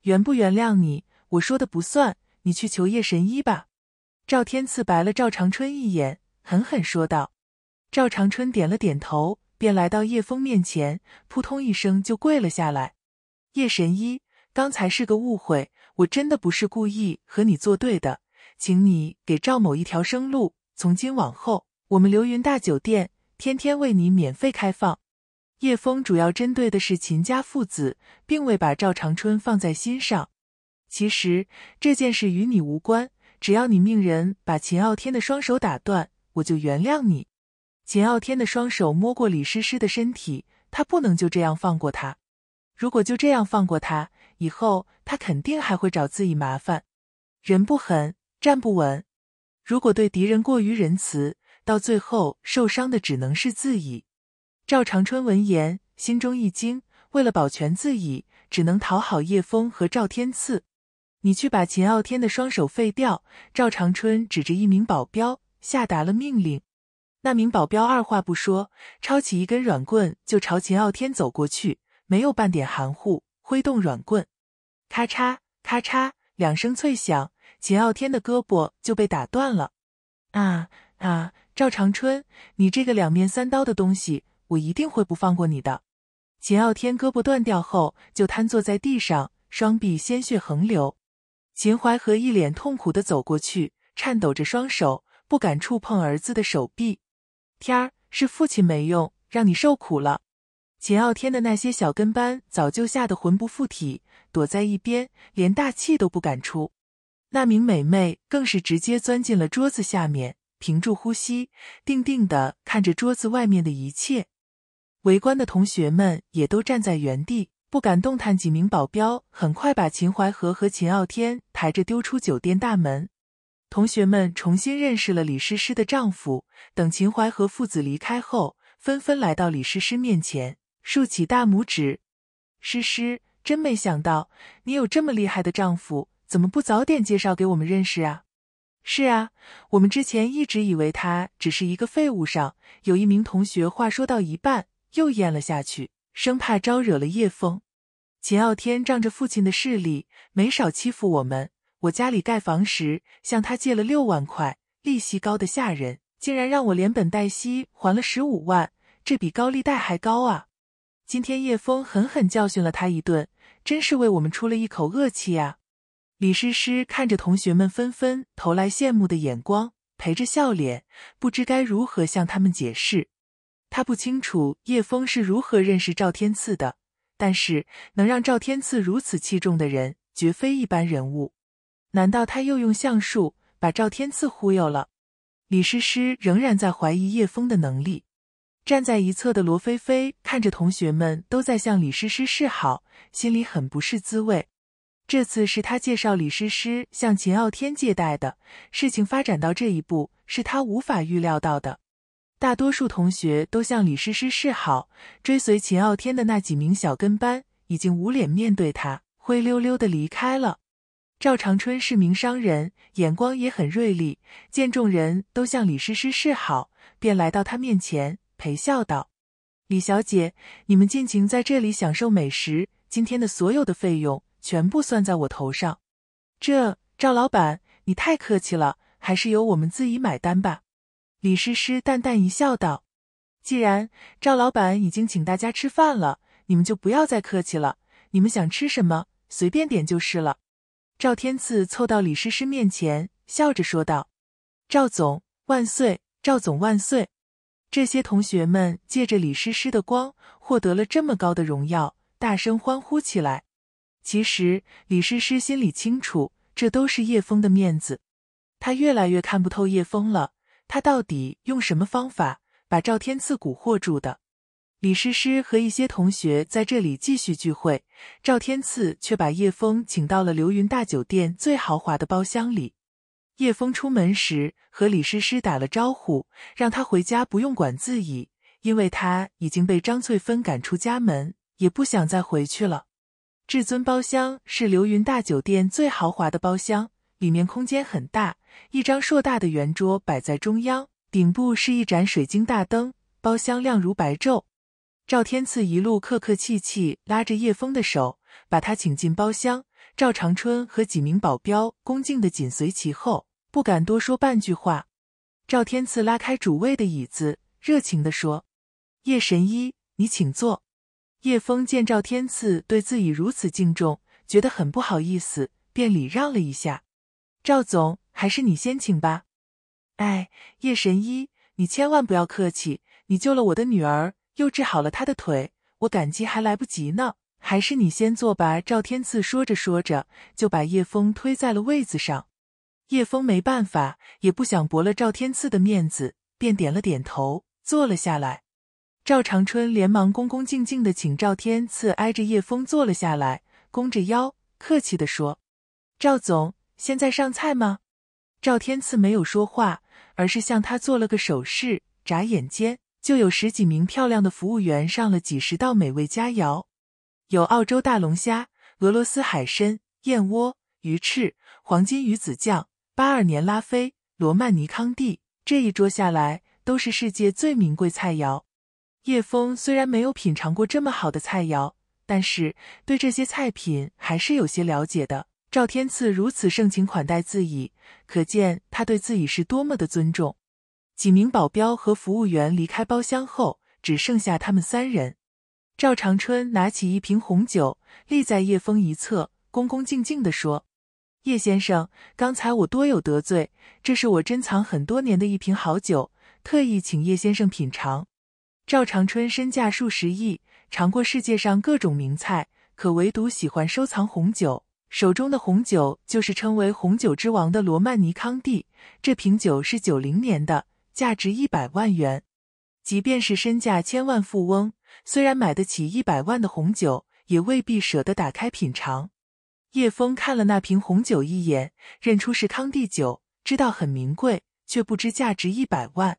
原不原谅你，我说的不算，你去求叶神医吧。”赵天赐白了赵长春一眼，狠狠说道。赵长春点了点头。便来到叶枫面前，扑通一声就跪了下来。叶神医，刚才是个误会，我真的不是故意和你作对的，请你给赵某一条生路。从今往后，我们流云大酒店天天为你免费开放。叶枫主要针对的是秦家父子，并未把赵长春放在心上。其实这件事与你无关，只要你命人把秦傲天的双手打断，我就原谅你。秦傲天的双手摸过李诗诗的身体，他不能就这样放过他。如果就这样放过他，以后他肯定还会找自己麻烦。人不狠，站不稳。如果对敌人过于仁慈，到最后受伤的只能是自己。赵长春闻言，心中一惊。为了保全自己，只能讨好叶枫和赵天赐。你去把秦傲天的双手废掉。赵长春指着一名保镖，下达了命令。那名保镖二话不说，抄起一根软棍就朝秦傲天走过去，没有半点含糊，挥动软棍，咔嚓咔嚓两声脆响，秦傲天的胳膊就被打断了。啊啊！赵长春，你这个两面三刀的东西，我一定会不放过你的！秦傲天胳膊断掉后，就瘫坐在地上，双臂鲜血横流。秦淮河一脸痛苦的走过去，颤抖着双手，不敢触碰儿子的手臂。天儿，是父亲没用，让你受苦了。秦傲天的那些小跟班早就吓得魂不附体，躲在一边，连大气都不敢出。那名美妹更是直接钻进了桌子下面，屏住呼吸，定定的看着桌子外面的一切。围观的同学们也都站在原地，不敢动弹。几名保镖很快把秦淮河和秦傲天抬着丢出酒店大门。同学们重新认识了李诗诗的丈夫。等秦淮河父子离开后，纷纷来到李诗诗面前，竖起大拇指。诗诗，真没想到你有这么厉害的丈夫，怎么不早点介绍给我们认识啊？是啊，我们之前一直以为他只是一个废物。上有一名同学话说到一半又咽了下去，生怕招惹了叶枫。秦傲天仗着父亲的势力，没少欺负我们。我家里盖房时向他借了六万块，利息高的吓人，竟然让我连本带息还了十五万，这比高利贷还高啊！今天叶枫狠狠教训了他一顿，真是为我们出了一口恶气啊！李诗诗看着同学们纷纷投来羡慕的眼光，陪着笑脸，不知该如何向他们解释。他不清楚叶枫是如何认识赵天赐的，但是能让赵天赐如此器重的人，绝非一般人物。难道他又用橡树把赵天赐忽悠了？李诗诗仍然在怀疑叶枫的能力。站在一侧的罗菲菲看着同学们都在向李诗诗示好，心里很不是滋味。这次是他介绍李诗诗向秦傲天借贷的，事情发展到这一步是他无法预料到的。大多数同学都向李诗诗示好，追随秦傲天的那几名小跟班已经无脸面对他，灰溜溜的离开了。赵长春是名商人，眼光也很锐利。见众人都向李诗诗示好，便来到他面前，陪笑道：“李小姐，你们尽情在这里享受美食。今天的所有的费用全部算在我头上。”“这赵老板，你太客气了，还是由我们自己买单吧。”李诗诗淡淡一笑，道：“既然赵老板已经请大家吃饭了，你们就不要再客气了。你们想吃什么，随便点就是了。”赵天赐凑到李诗诗面前，笑着说道：“赵总万岁，赵总万岁！”这些同学们借着李诗诗的光，获得了这么高的荣耀，大声欢呼起来。其实李诗诗心里清楚，这都是叶枫的面子。他越来越看不透叶枫了，他到底用什么方法把赵天赐蛊惑住的？李诗诗和一些同学在这里继续聚会，赵天赐却把叶枫请到了流云大酒店最豪华的包厢里。叶枫出门时和李诗诗打了招呼，让他回家不用管自己，因为他已经被张翠芬赶出家门，也不想再回去了。至尊包厢是流云大酒店最豪华的包厢，里面空间很大，一张硕大的圆桌摆在中央，顶部是一盏水晶大灯，包厢亮如白昼。赵天赐一路客客气气拉着叶枫的手，把他请进包厢。赵长春和几名保镖恭敬的紧随其后，不敢多说半句话。赵天赐拉开主位的椅子，热情的说：“叶神医，你请坐。”叶枫见赵天赐对自己如此敬重，觉得很不好意思，便礼让了一下：“赵总，还是你先请吧。”“哎，叶神医，你千万不要客气，你救了我的女儿。”又治好了他的腿，我感激还来不及呢。还是你先坐吧。”赵天赐说着说着，就把叶枫推在了位子上。叶枫没办法，也不想驳了赵天赐的面子，便点了点头，坐了下来。赵长春连忙恭恭敬敬的请赵天赐挨着叶峰坐了下来，弓着腰，客气的说：“赵总，现在上菜吗？”赵天赐没有说话，而是向他做了个手势，眨眼间。就有十几名漂亮的服务员上了几十道美味佳肴，有澳洲大龙虾、俄罗斯海参、燕窝、鱼翅、黄金鱼子酱、八二年拉菲、罗曼尼康帝。这一桌下来，都是世界最名贵菜肴。叶枫虽然没有品尝过这么好的菜肴，但是对这些菜品还是有些了解的。赵天赐如此盛情款待自己，可见他对自己是多么的尊重。几名保镖和服务员离开包厢后，只剩下他们三人。赵长春拿起一瓶红酒，立在叶枫一侧，恭恭敬敬地说：“叶先生，刚才我多有得罪，这是我珍藏很多年的一瓶好酒，特意请叶先生品尝。”赵长春身价数十亿，尝过世界上各种名菜，可唯独喜欢收藏红酒。手中的红酒就是称为红酒之王的罗曼尼康帝，这瓶酒是九零年的。价值一百万元，即便是身价千万富翁，虽然买得起一百万的红酒，也未必舍得打开品尝。叶枫看了那瓶红酒一眼，认出是康帝酒，知道很名贵，却不知价值一百万。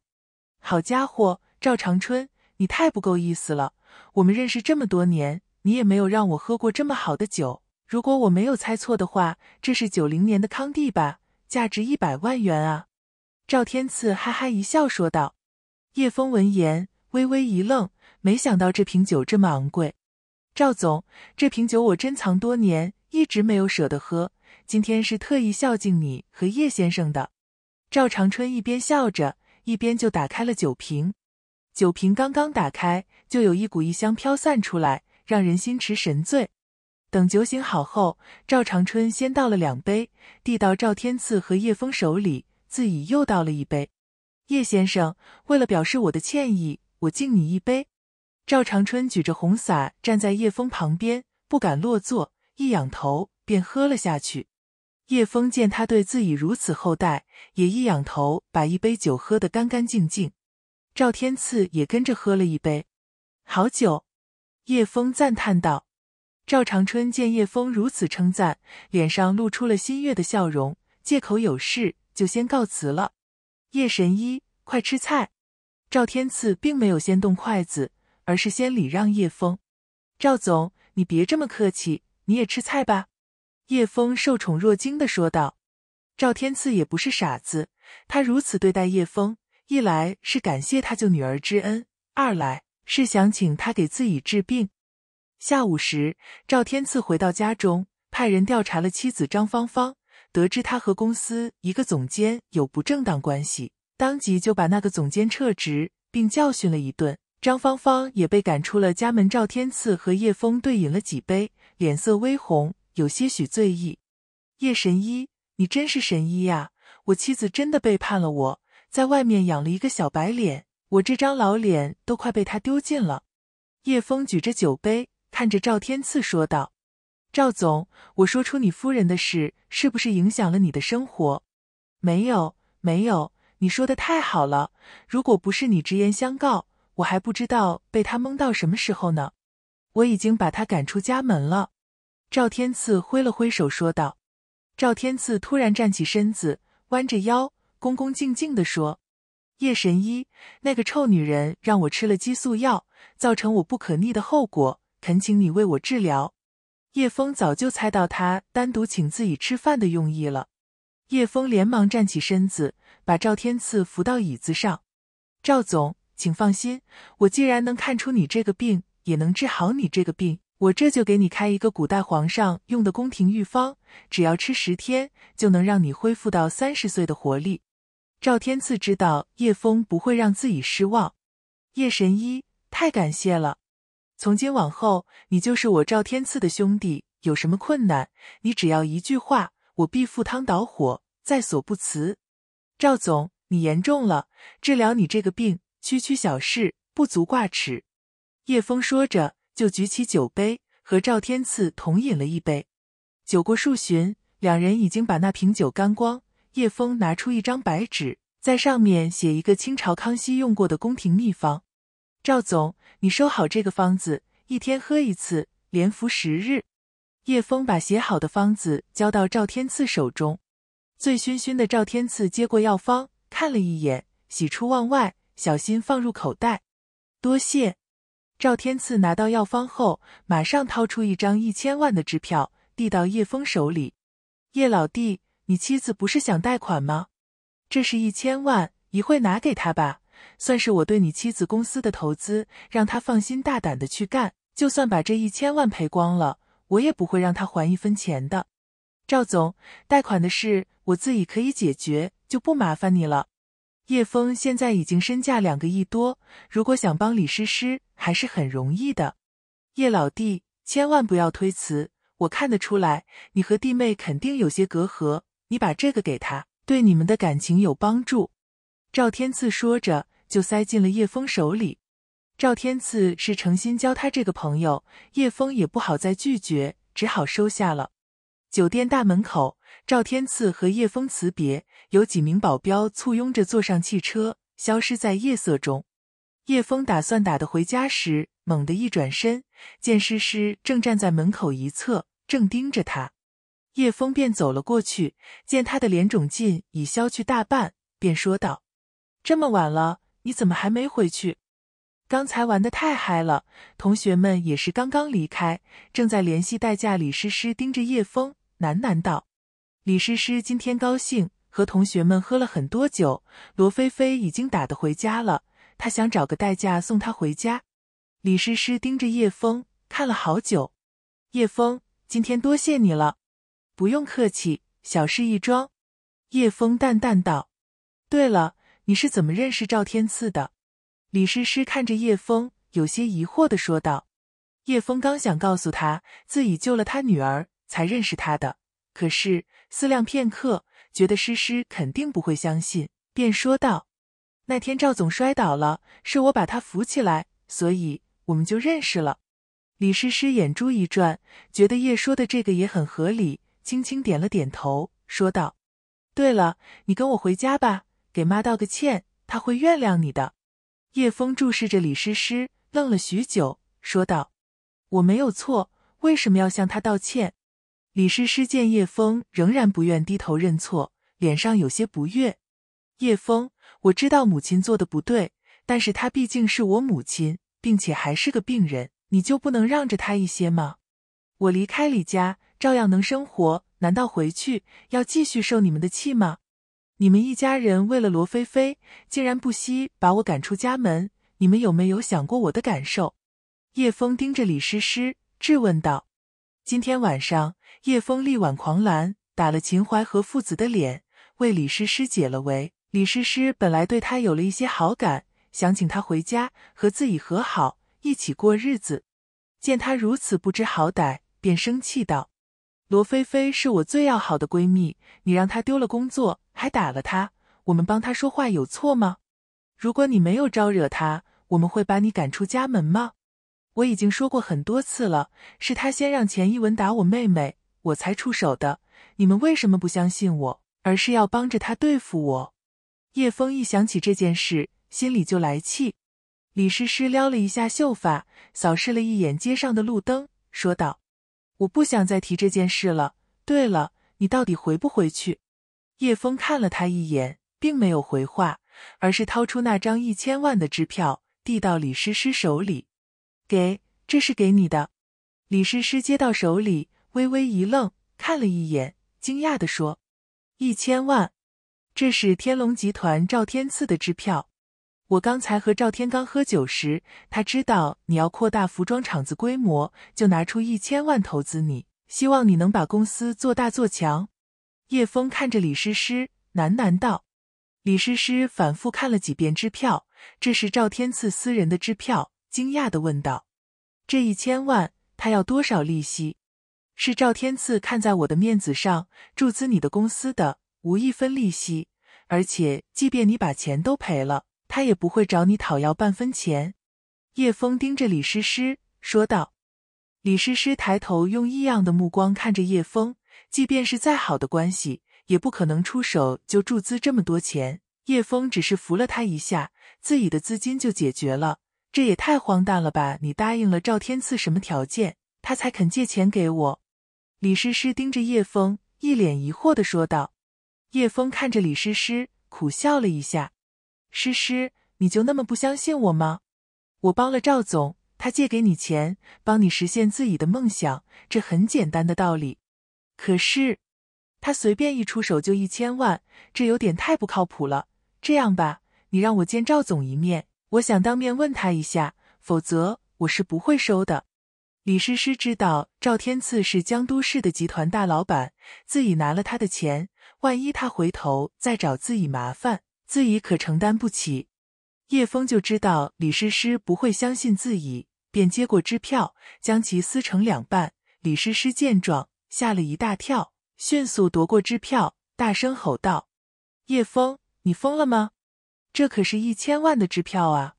好家伙，赵长春，你太不够意思了！我们认识这么多年，你也没有让我喝过这么好的酒。如果我没有猜错的话，这是九零年的康帝吧？价值一百万元啊！赵天赐哈哈一笑说道：“叶枫闻言微微一愣，没想到这瓶酒这么昂贵。赵总，这瓶酒我珍藏多年，一直没有舍得喝，今天是特意孝敬你和叶先生的。”赵长春一边笑着，一边就打开了酒瓶。酒瓶刚刚打开，就有一股异香飘散出来，让人心驰神醉。等酒醒好后，赵长春先倒了两杯，递到赵天赐和叶峰手里。自己又倒了一杯，叶先生，为了表示我的歉意，我敬你一杯。赵长春举着红伞站在叶枫旁边，不敢落座，一仰头便喝了下去。叶枫见他对自己如此厚待，也一仰头把一杯酒喝得干干净净。赵天赐也跟着喝了一杯，好酒。叶枫赞叹道。赵长春见叶枫如此称赞，脸上露出了欣悦的笑容，借口有事。就先告辞了，叶神医，快吃菜。赵天赐并没有先动筷子，而是先礼让叶枫。赵总，你别这么客气，你也吃菜吧。叶枫受宠若惊的说道。赵天赐也不是傻子，他如此对待叶枫，一来是感谢他救女儿之恩，二来是想请他给自己治病。下午时，赵天赐回到家中，派人调查了妻子张芳芳。得知他和公司一个总监有不正当关系，当即就把那个总监撤职，并教训了一顿。张芳芳也被赶出了家门。赵天赐和叶峰对饮了几杯，脸色微红，有些许醉意。叶神医，你真是神医呀！我妻子真的背叛了我，在外面养了一个小白脸，我这张老脸都快被他丢尽了。叶峰举着酒杯，看着赵天赐说道。赵总，我说出你夫人的事，是不是影响了你的生活？没有，没有。你说的太好了。如果不是你直言相告，我还不知道被他蒙到什么时候呢。我已经把他赶出家门了。赵天赐挥了挥手说道。赵天赐突然站起身子，弯着腰，恭恭敬敬的说：“叶神医，那个臭女人让我吃了激素药，造成我不可逆的后果，恳请你为我治疗。”叶枫早就猜到他单独请自己吃饭的用意了，叶枫连忙站起身子，把赵天赐扶到椅子上。赵总，请放心，我既然能看出你这个病，也能治好你这个病，我这就给你开一个古代皇上用的宫廷御方，只要吃十天，就能让你恢复到三十岁的活力。赵天赐知道叶枫不会让自己失望，叶神医太感谢了。从今往后，你就是我赵天赐的兄弟。有什么困难，你只要一句话，我必赴汤蹈火，在所不辞。赵总，你严重了。治疗你这个病，区区小事，不足挂齿。叶枫说着，就举起酒杯，和赵天赐同饮了一杯。酒过数巡，两人已经把那瓶酒干光。叶枫拿出一张白纸，在上面写一个清朝康熙用过的宫廷秘方。赵总，你收好这个方子，一天喝一次，连服十日。叶枫把写好的方子交到赵天赐手中。醉醺醺的赵天赐接过药方，看了一眼，喜出望外，小心放入口袋。多谢。赵天赐拿到药方后，马上掏出一张一千万的支票，递到叶枫手里。叶老弟，你妻子不是想贷款吗？这是一千万，一会拿给她吧。算是我对你妻子公司的投资，让他放心大胆的去干，就算把这一千万赔光了，我也不会让他还一分钱的。赵总，贷款的事我自己可以解决，就不麻烦你了。叶峰现在已经身价两个亿多，如果想帮李诗诗，还是很容易的。叶老弟，千万不要推辞，我看得出来，你和弟妹肯定有些隔阂，你把这个给他，对你们的感情有帮助。赵天赐说着。就塞进了叶枫手里。赵天赐是诚心交他这个朋友，叶枫也不好再拒绝，只好收下了。酒店大门口，赵天赐和叶枫辞别，有几名保镖簇拥着坐上汽车，消失在夜色中。叶枫打算打的回家时，猛地一转身，见诗诗正站在门口一侧，正盯着他。叶枫便走了过去，见他的脸肿劲已消去大半，便说道：“这么晚了。”你怎么还没回去？刚才玩的太嗨了，同学们也是刚刚离开，正在联系代驾李诗诗，盯着叶枫喃喃道：“李诗诗今天高兴，和同学们喝了很多酒，罗菲菲已经打得回家了，她想找个代驾送她回家。”李诗诗盯着叶枫看了好久，叶枫今天多谢你了，不用客气，小事一桩。”叶枫淡淡道：“对了。”你是怎么认识赵天赐的？李诗诗看着叶枫，有些疑惑的说道。叶枫刚想告诉他自己救了他女儿才认识他的，可是思量片刻，觉得诗诗肯定不会相信，便说道：“那天赵总摔倒了，是我把他扶起来，所以我们就认识了。”李诗诗眼珠一转，觉得叶说的这个也很合理，轻轻点了点头，说道：“对了，你跟我回家吧。”给妈道个歉，她会原谅你的。叶枫注视着李诗诗，愣了许久，说道：“我没有错，为什么要向她道歉？”李诗诗见叶枫仍然不愿低头认错，脸上有些不悦。叶枫，我知道母亲做的不对，但是她毕竟是我母亲，并且还是个病人，你就不能让着她一些吗？我离开李家，照样能生活，难道回去要继续受你们的气吗？你们一家人为了罗菲菲，竟然不惜把我赶出家门，你们有没有想过我的感受？叶枫盯着李诗诗质问道。今天晚上，叶枫力挽狂澜，打了秦淮河父子的脸，为李诗诗解了围。李诗诗本来对他有了一些好感，想请他回家和自己和好，一起过日子。见他如此不知好歹，便生气道：“罗菲菲是我最要好的闺蜜，你让她丢了工作。”还打了他，我们帮他说话有错吗？如果你没有招惹他，我们会把你赶出家门吗？我已经说过很多次了，是他先让钱一文打我妹妹，我才出手的。你们为什么不相信我，而是要帮着他对付我？叶枫一想起这件事，心里就来气。李诗诗撩了一下秀发，扫视了一眼街上的路灯，说道：“我不想再提这件事了。对了，你到底回不回去？”叶峰看了他一眼，并没有回话，而是掏出那张一千万的支票，递到李诗诗手里：“给，这是给你的。”李诗诗接到手里，微微一愣，看了一眼，惊讶的说：“一千万？这是天龙集团赵天赐的支票。我刚才和赵天刚喝酒时，他知道你要扩大服装厂子规模，就拿出一千万投资你，希望你能把公司做大做强。”叶峰看着李诗诗，喃喃道：“李诗诗反复看了几遍支票，这是赵天赐私人的支票。”惊讶的问道：“这一千万，他要多少利息？”“是赵天赐看在我的面子上，注资你的公司的，无一分利息。而且，即便你把钱都赔了，他也不会找你讨要半分钱。”叶峰盯着李诗诗说道。李诗诗抬头，用异样的目光看着叶峰。即便是再好的关系，也不可能出手就注资这么多钱。叶枫只是扶了他一下，自己的资金就解决了，这也太荒诞了吧？你答应了赵天赐什么条件，他才肯借钱给我？李诗诗盯着叶峰，一脸疑惑的说道。叶峰看着李诗诗，苦笑了一下：“诗诗，你就那么不相信我吗？我帮了赵总，他借给你钱，帮你实现自己的梦想，这很简单的道理。”可是，他随便一出手就一千万，这有点太不靠谱了。这样吧，你让我见赵总一面，我想当面问他一下，否则我是不会收的。李诗诗知道赵天赐是江都市的集团大老板，自己拿了他的钱，万一他回头再找自己麻烦，自己可承担不起。叶峰就知道李诗诗不会相信自己，便接过支票，将其撕成两半。李诗诗见状。吓了一大跳，迅速夺过支票，大声吼道：“叶峰，你疯了吗？这可是一千万的支票啊！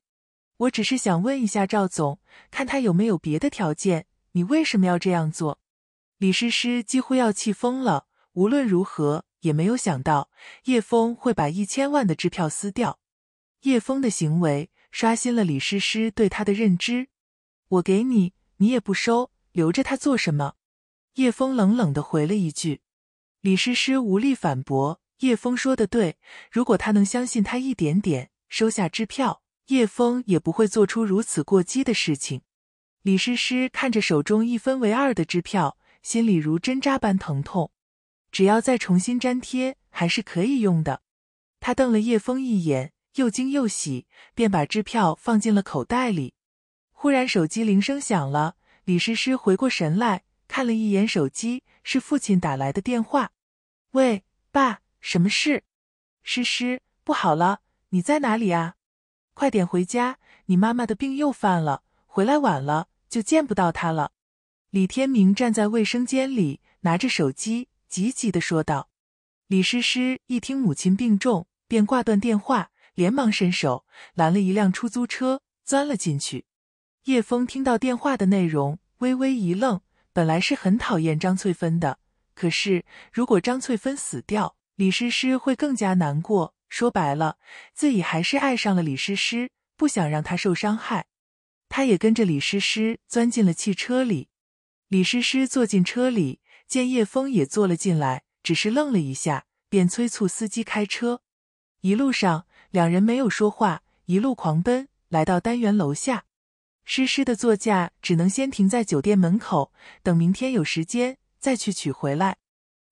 我只是想问一下赵总，看他有没有别的条件。你为什么要这样做？”李诗诗几乎要气疯了。无论如何，也没有想到叶峰会把一千万的支票撕掉。叶峰的行为刷新了李诗诗对他的认知。我给你，你也不收，留着它做什么？叶枫冷冷的回了一句，李诗诗无力反驳。叶枫说的对，如果他能相信他一点点，收下支票，叶枫也不会做出如此过激的事情。李诗诗看着手中一分为二的支票，心里如针扎般疼痛。只要再重新粘贴，还是可以用的。他瞪了叶枫一眼，又惊又喜，便把支票放进了口袋里。忽然，手机铃声响了，李诗诗回过神来。看了一眼手机，是父亲打来的电话。喂，爸，什么事？诗诗，不好了，你在哪里啊？快点回家，你妈妈的病又犯了，回来晚了就见不到她了。李天明站在卫生间里，拿着手机，急急的说道。李诗诗一听母亲病重，便挂断电话，连忙伸手拦了一辆出租车，钻了进去。叶枫听到电话的内容，微微一愣。本来是很讨厌张翠芬的，可是如果张翠芬死掉，李诗诗会更加难过。说白了，自己还是爱上了李诗诗，不想让她受伤害。他也跟着李诗诗钻进了汽车里。李诗诗坐进车里，见叶枫也坐了进来，只是愣了一下，便催促司机开车。一路上，两人没有说话，一路狂奔，来到单元楼下。诗诗的座驾只能先停在酒店门口，等明天有时间再去取回来。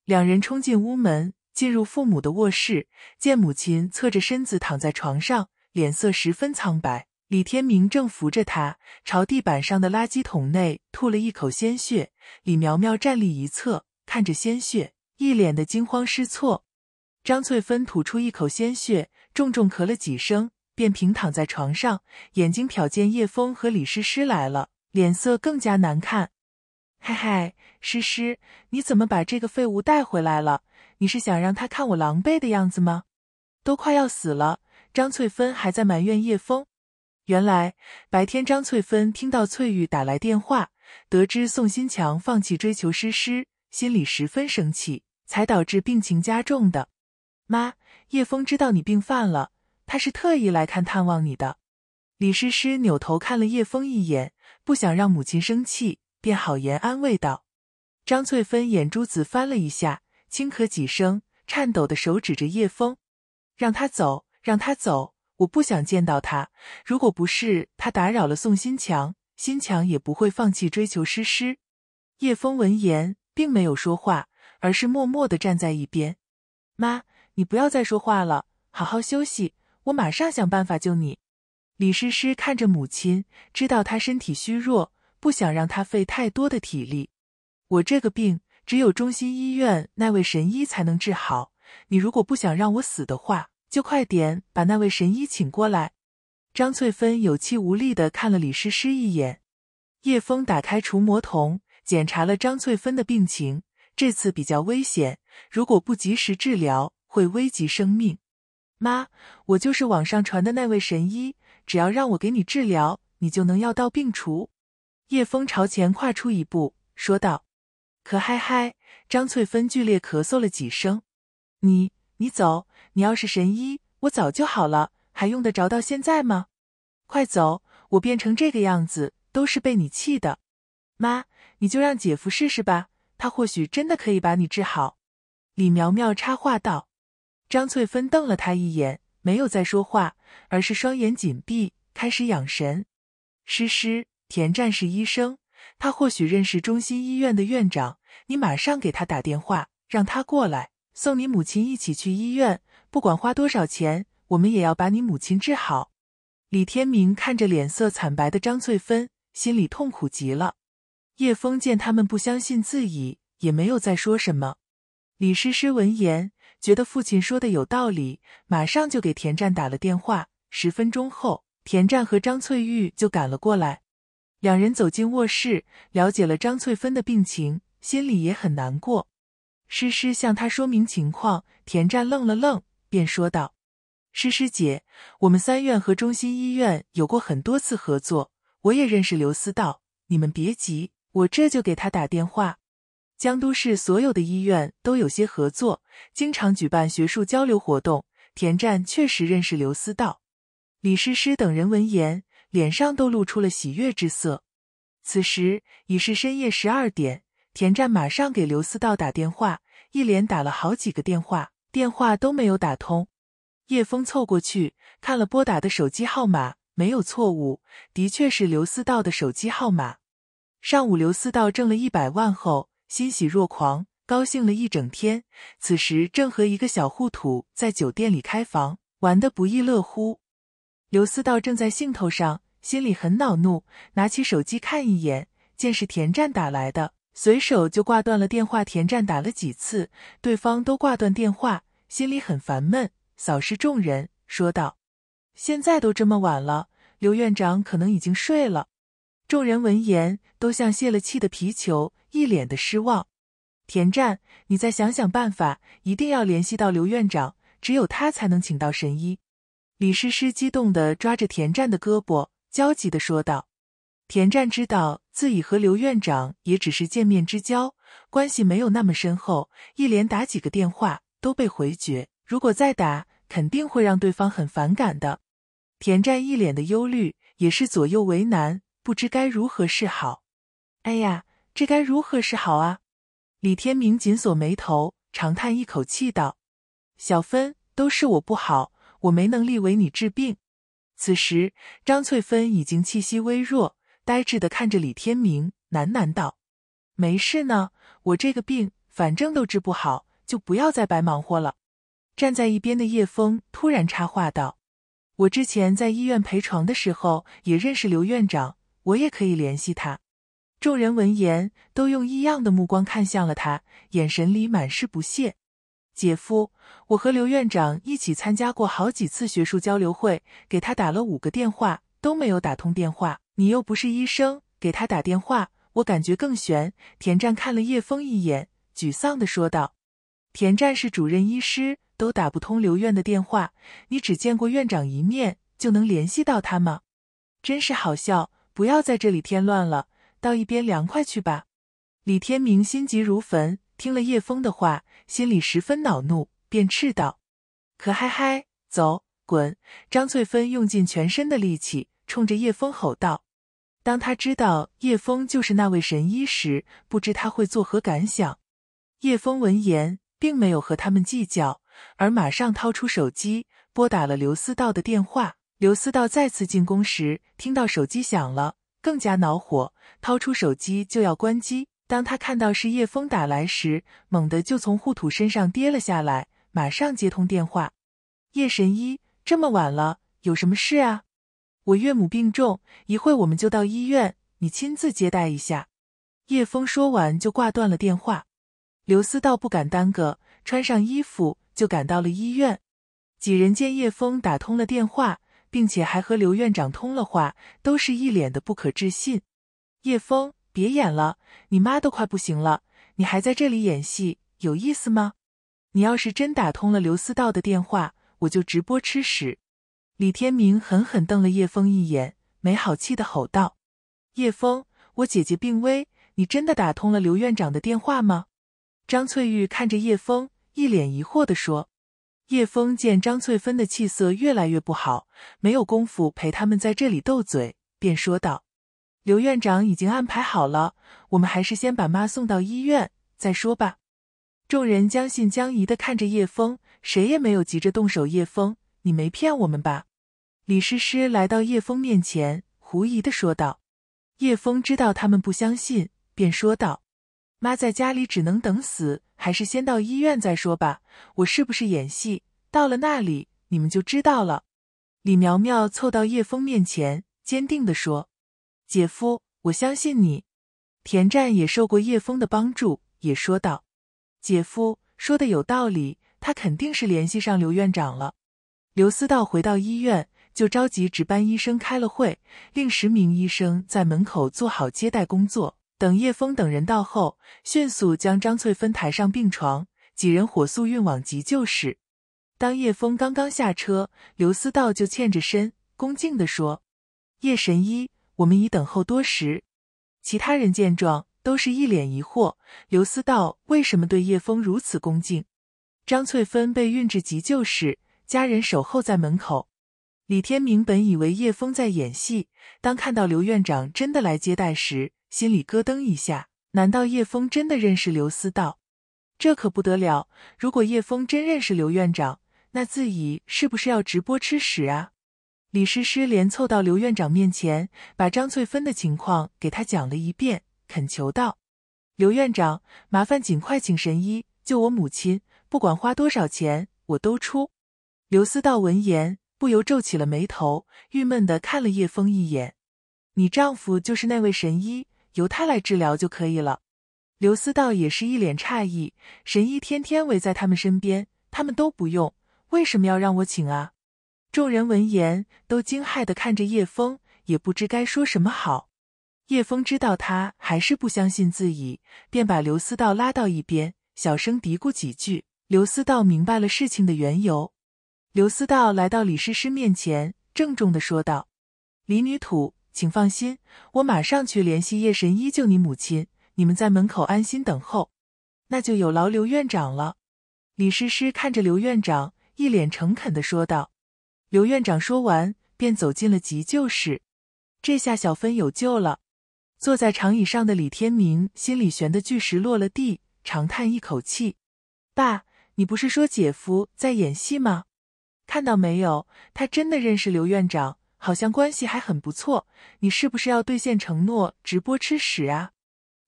两人冲进屋门，进入父母的卧室，见母亲侧着身子躺在床上，脸色十分苍白。李天明正扶着他，朝地板上的垃圾桶内吐了一口鲜血。李苗苗站立一侧，看着鲜血，一脸的惊慌失措。张翠芬吐出一口鲜血，重重咳了几声。便平躺在床上，眼睛瞟见叶枫和李诗诗来了，脸色更加难看。嗨嗨，诗诗，你怎么把这个废物带回来了？你是想让他看我狼狈的样子吗？都快要死了！张翠芬还在埋怨叶枫。原来白天张翠芬听到翠玉打来电话，得知宋新强放弃追求诗诗，心里十分生气，才导致病情加重的。妈，叶枫知道你病犯了。他是特意来看探望你的，李诗诗扭头看了叶枫一眼，不想让母亲生气，便好言安慰道：“张翠芬眼珠子翻了一下，轻咳几声，颤抖的手指着叶枫，让他走，让他走，我不想见到他。如果不是他打扰了宋新强，新强也不会放弃追求诗诗。”叶枫闻言，并没有说话，而是默默的站在一边。妈，你不要再说话了，好好休息。我马上想办法救你。李诗诗看着母亲，知道她身体虚弱，不想让她费太多的体力。我这个病只有中心医院那位神医才能治好。你如果不想让我死的话，就快点把那位神医请过来。张翠芬有气无力的看了李诗诗一眼。叶枫打开除魔瞳，检查了张翠芬的病情，这次比较危险，如果不及时治疗，会危及生命。妈，我就是网上传的那位神医，只要让我给你治疗，你就能药到病除。叶枫朝前跨出一步，说道：“可嗨嗨！”张翠芬剧烈咳嗽了几声：“你你走，你要是神医，我早就好了，还用得着到现在吗？快走，我变成这个样子都是被你气的。妈，你就让姐夫试试吧，他或许真的可以把你治好。”李苗苗插话道。张翠芬瞪了他一眼，没有再说话，而是双眼紧闭，开始养神。诗诗，田战是医生，他或许认识中心医院的院长，你马上给他打电话，让他过来送你母亲一起去医院，不管花多少钱，我们也要把你母亲治好。李天明看着脸色惨白的张翠芬，心里痛苦极了。叶枫见他们不相信自己，也没有再说什么。李诗诗闻言。觉得父亲说的有道理，马上就给田战打了电话。十分钟后，田战和张翠玉就赶了过来。两人走进卧室，了解了张翠芬的病情，心里也很难过。诗诗向他说明情况，田战愣了愣，便说道：“诗诗姐，我们三院和中心医院有过很多次合作，我也认识刘思道，你们别急，我这就给他打电话。”江都市所有的医院都有些合作，经常举办学术交流活动。田战确实认识刘思道、李诗诗等人。闻言，脸上都露出了喜悦之色。此时已是深夜十二点，田战马上给刘思道打电话，一连打了好几个电话，电话都没有打通。叶枫凑过去看了拨打的手机号码，没有错误，的确是刘思道的手机号码。上午刘思道挣了一百万后。欣喜若狂，高兴了一整天。此时正和一个小护土在酒店里开房，玩的不亦乐乎。刘思道正在兴头上，心里很恼怒，拿起手机看一眼，见是田战打来的，随手就挂断了电话。田战打了几次，对方都挂断电话，心里很烦闷，扫视众人，说道：“现在都这么晚了，刘院长可能已经睡了。”众人闻言，都像泄了气的皮球。一脸的失望，田战，你再想想办法，一定要联系到刘院长，只有他才能请到神医。李师师激动的抓着田战的胳膊，焦急的说道。田战知道自己和刘院长也只是见面之交，关系没有那么深厚，一连打几个电话都被回绝，如果再打，肯定会让对方很反感的。田战一脸的忧虑，也是左右为难，不知该如何是好。哎呀！这该如何是好啊？李天明紧锁眉头，长叹一口气道：“小芬，都是我不好，我没能力为你治病。”此时，张翠芬已经气息微弱，呆滞的看着李天明，喃喃道：“没事呢，我这个病反正都治不好，就不要再白忙活了。”站在一边的叶枫突然插话道：“我之前在医院陪床的时候也认识刘院长，我也可以联系他。”众人闻言，都用异样的目光看向了他，眼神里满是不屑。姐夫，我和刘院长一起参加过好几次学术交流会，给他打了五个电话都没有打通电话。你又不是医生，给他打电话，我感觉更悬。田战看了叶枫一眼，沮丧的说道：“田战是主任医师，都打不通刘院的电话，你只见过院长一面，就能联系到他吗？真是好笑！不要在这里添乱了。”到一边凉快去吧！李天明心急如焚，听了叶枫的话，心里十分恼怒，便斥道：“可嗨嗨，走，滚！”张翠芬用尽全身的力气冲着叶枫吼道。当他知道叶枫就是那位神医时，不知他会作何感想。叶枫闻言，并没有和他们计较，而马上掏出手机，拨打了刘思道的电话。刘思道再次进宫时，听到手机响了。更加恼火，掏出手机就要关机。当他看到是叶枫打来时，猛地就从护土身上跌了下来，马上接通电话：“叶神医，这么晚了，有什么事啊？”“我岳母病重，一会我们就到医院，你亲自接待一下。”叶枫说完就挂断了电话。刘思道不敢耽搁，穿上衣服就赶到了医院。几人见叶枫打通了电话。并且还和刘院长通了话，都是一脸的不可置信。叶枫，别演了，你妈都快不行了，你还在这里演戏有意思吗？你要是真打通了刘思道的电话，我就直播吃屎！李天明狠狠瞪了叶枫一眼，没好气的吼道：“叶枫，我姐姐病危，你真的打通了刘院长的电话吗？”张翠玉看着叶枫，一脸疑惑的说。叶枫见张翠芬的气色越来越不好，没有功夫陪他们在这里斗嘴，便说道：“刘院长已经安排好了，我们还是先把妈送到医院再说吧。”众人将信将疑的看着叶枫，谁也没有急着动手。叶枫，你没骗我们吧？”李诗诗来到叶枫面前，狐疑的说道。叶枫知道他们不相信，便说道。妈在家里只能等死，还是先到医院再说吧。我是不是演戏？到了那里，你们就知道了。李苗苗凑到叶枫面前，坚定的说：“姐夫，我相信你。”田战也受过叶枫的帮助，也说道：“姐夫说的有道理，他肯定是联系上刘院长了。”刘思道回到医院，就召集值班医生开了会，令十名医生在门口做好接待工作。等叶峰等人到后，迅速将张翠芬抬上病床，几人火速运往急救室。当叶峰刚刚下车，刘思道就欠着身，恭敬的说：“叶神医，我们已等候多时。”其他人见状，都是一脸疑惑：刘思道为什么对叶峰如此恭敬？张翠芬被运至急救室，家人守候在门口。李天明本以为叶峰在演戏，当看到刘院长真的来接待时，心里咯噔一下，难道叶枫真的认识刘思道？这可不得了！如果叶枫真认识刘院长，那自己是不是要直播吃屎啊？李诗诗连凑到刘院长面前，把张翠芬的情况给他讲了一遍，恳求道：“刘院长，麻烦尽快请神医救我母亲，不管花多少钱我都出。”刘思道闻言，不由皱起了眉头，郁闷的看了叶枫一眼：“你丈夫就是那位神医？”由他来治疗就可以了。刘思道也是一脸诧异，神医天天围在他们身边，他们都不用，为什么要让我请啊？众人闻言都惊骇的看着叶枫，也不知该说什么好。叶枫知道他还是不相信自己，便把刘思道拉到一边，小声嘀咕几句。刘思道明白了事情的缘由。刘思道来到李诗诗面前，郑重的说道：“李女土。”请放心，我马上去联系叶神医救你母亲。你们在门口安心等候。那就有劳刘院长了。李诗诗看着刘院长，一脸诚恳的说道。刘院长说完，便走进了急救室。这下小芬有救了。坐在长椅上的李天明心里悬的巨石落了地，长叹一口气。爸，你不是说姐夫在演戏吗？看到没有，他真的认识刘院长。好像关系还很不错，你是不是要兑现承诺直播吃屎啊？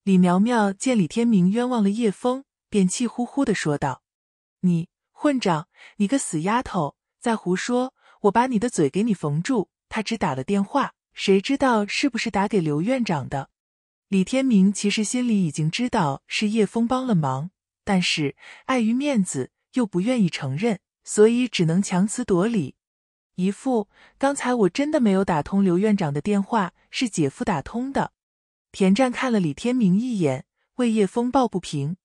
李苗苗见李天明冤枉了叶枫，便气呼呼的说道：“你混账！你个死丫头，再胡说，我把你的嘴给你缝住！”他只打了电话，谁知道是不是打给刘院长的？李天明其实心里已经知道是叶枫帮了忙，但是碍于面子又不愿意承认，所以只能强词夺理。姨父，刚才我真的没有打通刘院长的电话，是姐夫打通的。田战看了李天明一眼，为叶枫抱不平。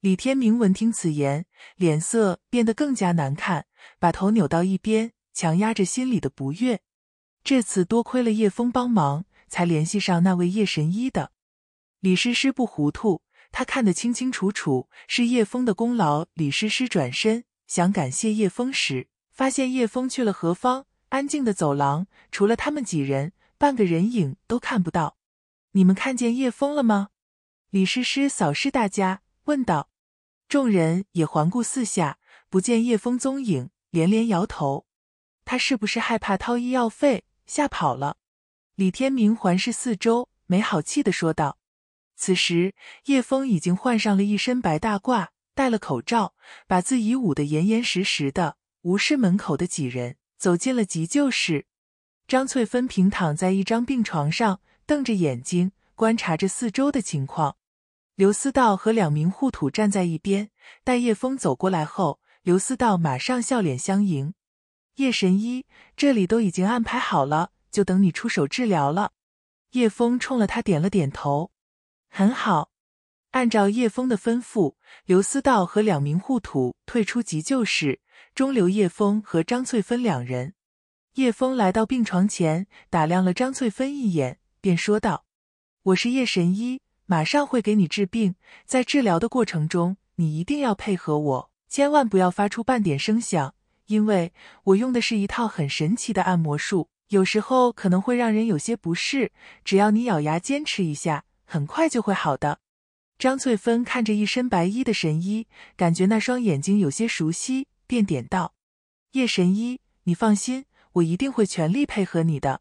李天明闻听此言，脸色变得更加难看，把头扭到一边，强压着心里的不悦。这次多亏了叶枫帮忙，才联系上那位叶神医的。李师师不糊涂，他看得清清楚楚，是叶枫的功劳。李师师转身想感谢叶枫时。发现叶枫去了何方？安静的走廊，除了他们几人，半个人影都看不到。你们看见叶枫了吗？李诗诗扫视大家，问道。众人也环顾四下，不见叶枫踪影，连连摇头。他是不是害怕掏医药费，吓跑了？李天明环视四周，没好气的说道。此时，叶枫已经换上了一身白大褂，戴了口罩，把自己捂得严严实实的。无视门口的几人，走进了急救室。张翠芬平躺在一张病床上，瞪着眼睛观察着四周的情况。刘思道和两名护土站在一边。待叶枫走过来后，刘思道马上笑脸相迎：“叶神医，这里都已经安排好了，就等你出手治疗了。”叶枫冲了他点了点头：“很好。”按照叶枫的吩咐，刘思道和两名护土退出急救室。中留叶枫和张翠芬两人，叶枫来到病床前，打量了张翠芬一眼，便说道：“我是叶神医，马上会给你治病。在治疗的过程中，你一定要配合我，千万不要发出半点声响，因为我用的是一套很神奇的按摩术，有时候可能会让人有些不适。只要你咬牙坚持一下，很快就会好的。”张翠芬看着一身白衣的神医，感觉那双眼睛有些熟悉。便点道：“叶神医，你放心，我一定会全力配合你的。”